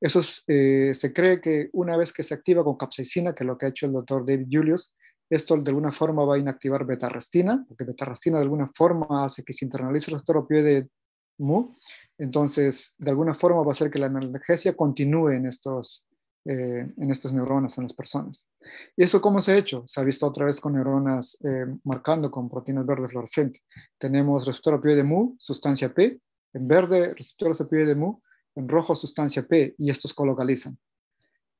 Eso eh, se cree que una vez que se activa con capsaicina, que es lo que ha hecho el doctor David Julius, esto de alguna forma va a inactivar beta-arrestina, porque beta-arrestina de alguna forma hace que se internalice el receptor opioide MU, entonces de alguna forma va a hacer que la analgesia continúe en estos, eh, en estos neuronas, en las personas. ¿Y eso cómo se ha hecho? Se ha visto otra vez con neuronas eh, marcando con proteínas verdes fluorescentes. Tenemos receptor opioide MU, sustancia P, en verde receptor opioide MU, en rojo sustancia P y estos colocalizan.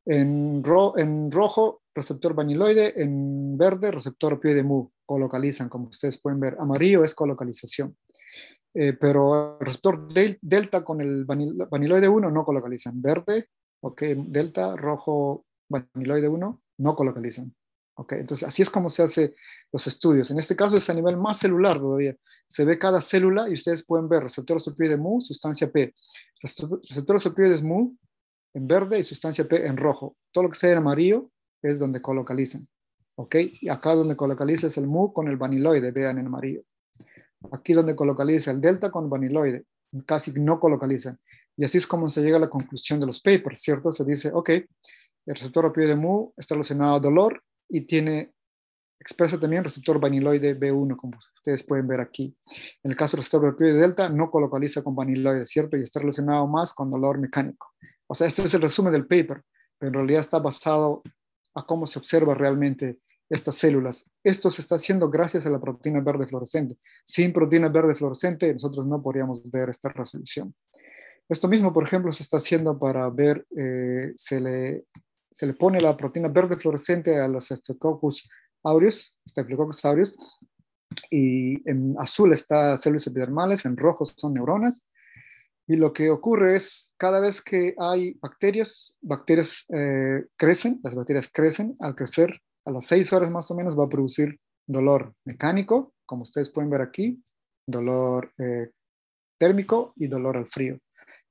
En, rojo, receptor vaniloide, en verde, receptor pie mu, colocalizan, como ustedes pueden ver. Amarillo es colocalización. Eh, pero el receptor delta con el vaniloide 1 no colocalizan. Verde, ok, delta, rojo, vaniloide 1 no colocalizan. Okay, entonces, así es como se hacen los estudios. En este caso es a nivel más celular todavía. Se ve cada célula y ustedes pueden ver receptores opioides mu, sustancia P. Receptores opioides mu en verde y sustancia P en rojo. Todo lo que sea en amarillo es donde colocalizan. ¿Ok? Y acá donde colocaliza es el mu con el vaniloide, vean en amarillo. Aquí donde colocaliza el delta con vaniloide, casi no colocalizan. Y así es como se llega a la conclusión de los papers, ¿cierto? Se dice, ok, el receptor opioide mu está relacionado a dolor y tiene expresa también receptor vaniloide B1, como ustedes pueden ver aquí. En el caso del receptor opioide delta, no colocaliza con vaniloide, ¿cierto? Y está relacionado más con dolor mecánico. O sea, este es el resumen del paper, pero en realidad está basado a cómo se observa realmente estas células. Esto se está haciendo gracias a la proteína verde fluorescente. Sin proteína verde fluorescente, nosotros no podríamos ver esta resolución. Esto mismo, por ejemplo, se está haciendo para ver, eh, se le se le pone la proteína verde fluorescente a los Staphylococcus aureus, y en azul está células epidermales, en rojo son neuronas, y lo que ocurre es, cada vez que hay bacterias, bacterias eh, crecen, las bacterias crecen, al crecer a las seis horas más o menos va a producir dolor mecánico, como ustedes pueden ver aquí, dolor eh, térmico y dolor al frío.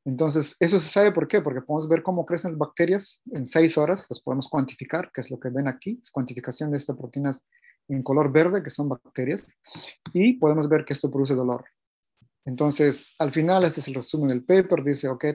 Entonces, eso se sabe por qué, porque podemos ver cómo crecen las bacterias en seis horas, los podemos cuantificar, que es lo que ven aquí, es cuantificación de estas proteínas en color verde, que son bacterias, y podemos ver que esto produce dolor. Entonces, al final, este es el resumen del paper, dice, ok,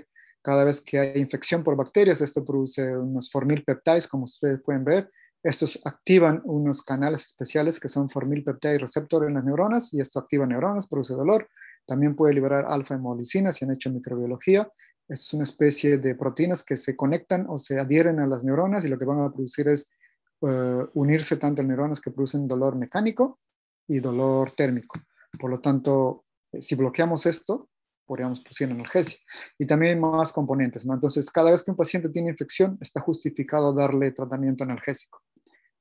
cada vez que hay infección por bacterias, esto produce unos formil peptides, como ustedes pueden ver, estos activan unos canales especiales que son formil y receptor en las neuronas, y esto activa neuronas, produce dolor, también puede liberar alfa hemolicina se han hecho microbiología. Es una especie de proteínas que se conectan o se adhieren a las neuronas y lo que van a producir es eh, unirse tanto a neuronas que producen dolor mecánico y dolor térmico. Por lo tanto, eh, si bloqueamos esto, podríamos producir analgesia. Y también más componentes, ¿no? Entonces, cada vez que un paciente tiene infección, está justificado darle tratamiento analgésico,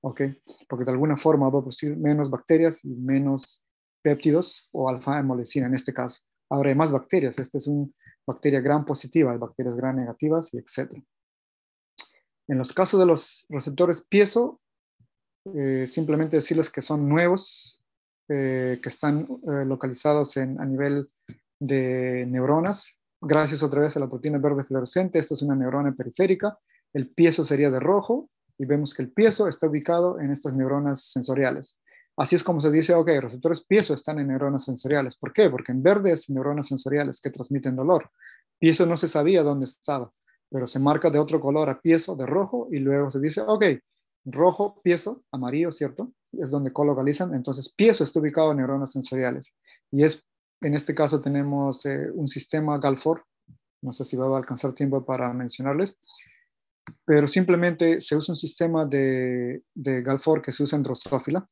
¿ok? Porque de alguna forma va a producir menos bacterias y menos péptidos o alfa hemolecina en este caso. Ahora hay más bacterias, esta es una bacteria gran positiva, hay bacterias gran negativas y etc. En los casos de los receptores piezo, eh, simplemente decirles que son nuevos, eh, que están eh, localizados en, a nivel de neuronas, gracias otra vez a la proteína verde fluorescente, esta es una neurona periférica, el piezo sería de rojo, y vemos que el piezo está ubicado en estas neuronas sensoriales. Así es como se dice, ok, receptores piezo están en neuronas sensoriales. ¿Por qué? Porque en verde es neuronas sensoriales que transmiten dolor. Piezo no se sabía dónde estaba, pero se marca de otro color a piezo, de rojo, y luego se dice, ok, rojo, piezo, amarillo, ¿cierto? Es donde colocalizan. Entonces, piezo está ubicado en neuronas sensoriales. Y es, en este caso tenemos eh, un sistema Galfor. No sé si va a alcanzar tiempo para mencionarles pero simplemente se usa un sistema de, de Galfor que se usa en drosófila,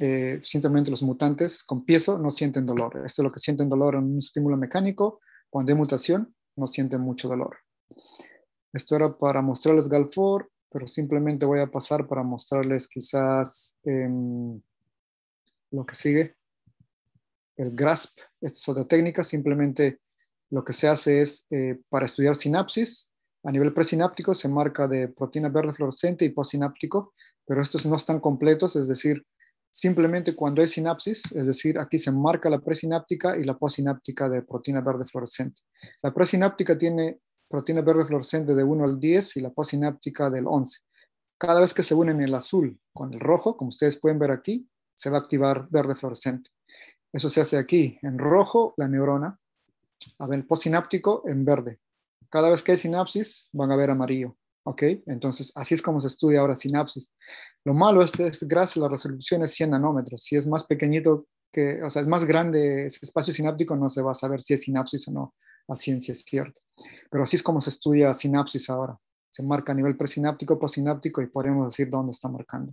eh, simplemente los mutantes con piezo no sienten dolor. Esto es lo que sienten dolor en un estímulo mecánico. Cuando hay mutación, no sienten mucho dolor. Esto era para mostrarles Galfor, pero simplemente voy a pasar para mostrarles quizás em, lo que sigue. El GRASP, esta es otra técnica, simplemente lo que se hace es eh, para estudiar sinapsis. A nivel presináptico se marca de proteína verde fluorescente y postsináptico, pero estos no están completos, es decir, Simplemente cuando es sinapsis, es decir, aquí se marca la presináptica y la posináptica de proteína verde fluorescente. La presináptica tiene proteína verde fluorescente de 1 al 10 y la posináptica del 11. Cada vez que se unen el azul con el rojo, como ustedes pueden ver aquí, se va a activar verde fluorescente. Eso se hace aquí, en rojo la neurona, a ver, el posináptico en verde. Cada vez que hay sinapsis van a ver amarillo. ¿Ok? Entonces, así es como se estudia ahora sinapsis. Lo malo es, que gracias a la resolución es 100 nanómetros. Si es más pequeñito que, o sea, es más grande ese espacio sináptico, no se va a saber si es sinapsis o no, la ciencia es cierta. Pero así es como se estudia sinapsis ahora. Se marca a nivel presináptico, posináptico y podemos decir dónde está marcando.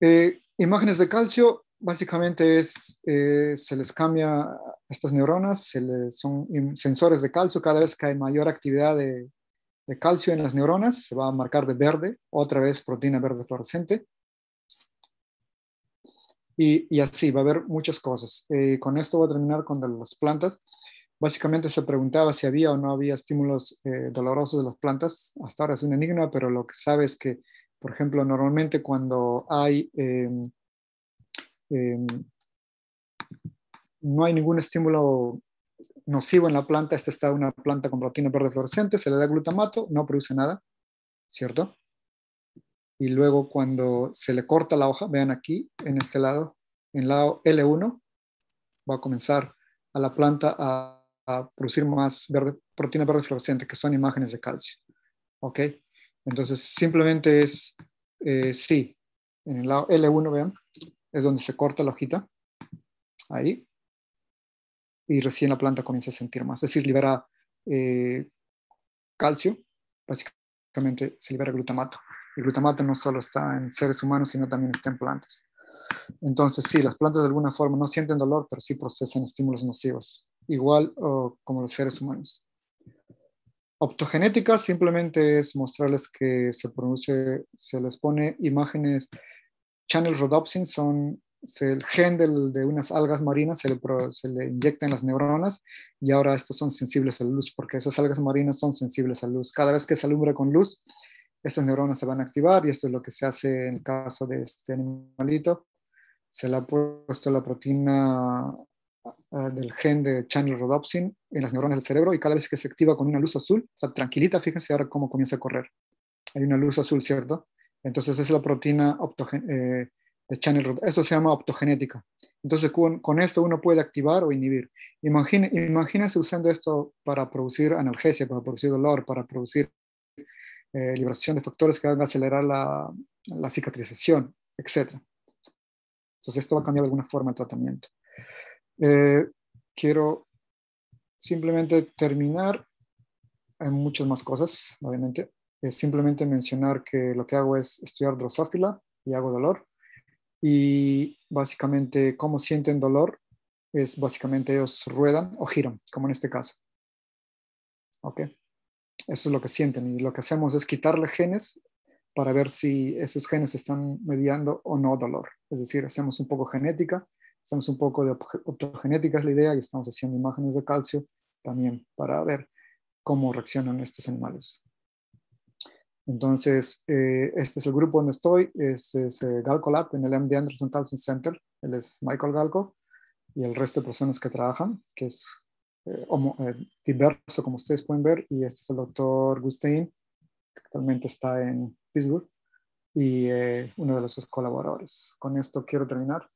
Eh, imágenes de calcio, básicamente es, eh, se les cambia estas neuronas, se son sensores de calcio, cada vez que hay mayor actividad de de calcio en las neuronas, se va a marcar de verde, otra vez proteína verde fluorescente. Y, así, va a haber muchas cosas. Eh, con esto voy a terminar con las plantas. Básicamente se preguntaba si había o no había estímulos eh, dolorosos de las plantas. Hasta ahora es un enigma, pero lo que sabe es que, por ejemplo, normalmente cuando hay... Em, em, no hay ningún estímulo nocivo en la planta, esta está una planta con proteína verde fluorescente, se le da glutamato, no produce nada, ¿cierto? Y luego cuando se le corta la hoja, vean aquí, en este lado, en el lado L1, va a comenzar a la planta a, producir más proteína verde fluorescente, que son imágenes de calcio, ¿ok? Entonces simplemente es, eh, sí, en el lado L1, vean, es donde se corta la hojita, ahí, y recién la planta comienza a sentir más. Es decir, libera eh, calcio, básicamente se libera glutamato. El glutamato no solo está en seres humanos, sino también está en plantas. Entonces, sí, las plantas de alguna forma no sienten dolor, pero sí procesan estímulos nocivos, igual como los seres humanos. Optogenética simplemente es mostrarles que se produce, se les pone imágenes. Channel rhodopsin son el gen de unas algas marinas se le, inyecta en las neuronas y ahora estos son sensibles a la luz, porque esas algas marinas son sensibles a la luz. Cada vez que se alumbra con luz, estas neuronas se van a activar y esto es lo que se hace en el caso de este animalito. Se le ha puesto la proteína ah, ah, del gen de channel Rhodopsin en las neuronas del cerebro y cada vez que se activa con una luz azul, está tranquilita, fíjense ahora cómo comienza a correr. Hay una luz azul, ¿cierto? Entonces es la proteína optogen eh, eso se llama optogenética. Entonces, con, esto uno puede activar o inhibir. Imagine, imagínense usando esto para producir analgesia, para producir dolor, para producir eh, liberación de factores que van a acelerar la, cicatrización, etc. Entonces, esto va a cambiar de alguna forma el tratamiento. Eh, quiero simplemente terminar. Hay muchas más cosas, obviamente. Es simplemente mencionar que lo que hago es estudiar drosófila y hago dolor y básicamente cómo sienten dolor es básicamente ellos ruedan o giran, como en este caso. ¿Ok? Eso es lo que sienten y lo que hacemos es quitarle genes para ver si esos genes están mediando o no dolor. Es decir, hacemos un poco genética, hacemos un poco de optogenética, es la idea, y estamos haciendo imágenes de calcio también para ver cómo reaccionan estos animales. Entonces, eh, este es el grupo donde estoy, es, es eh, Galco Lab en el MD Anderson Towson Center, él es Michael Galco y el resto de personas que trabajan, que es eh, diverso como ustedes pueden ver, y este es el doctor Gustain, que actualmente está en Pittsburgh y uno de los colaboradores. Con esto quiero terminar.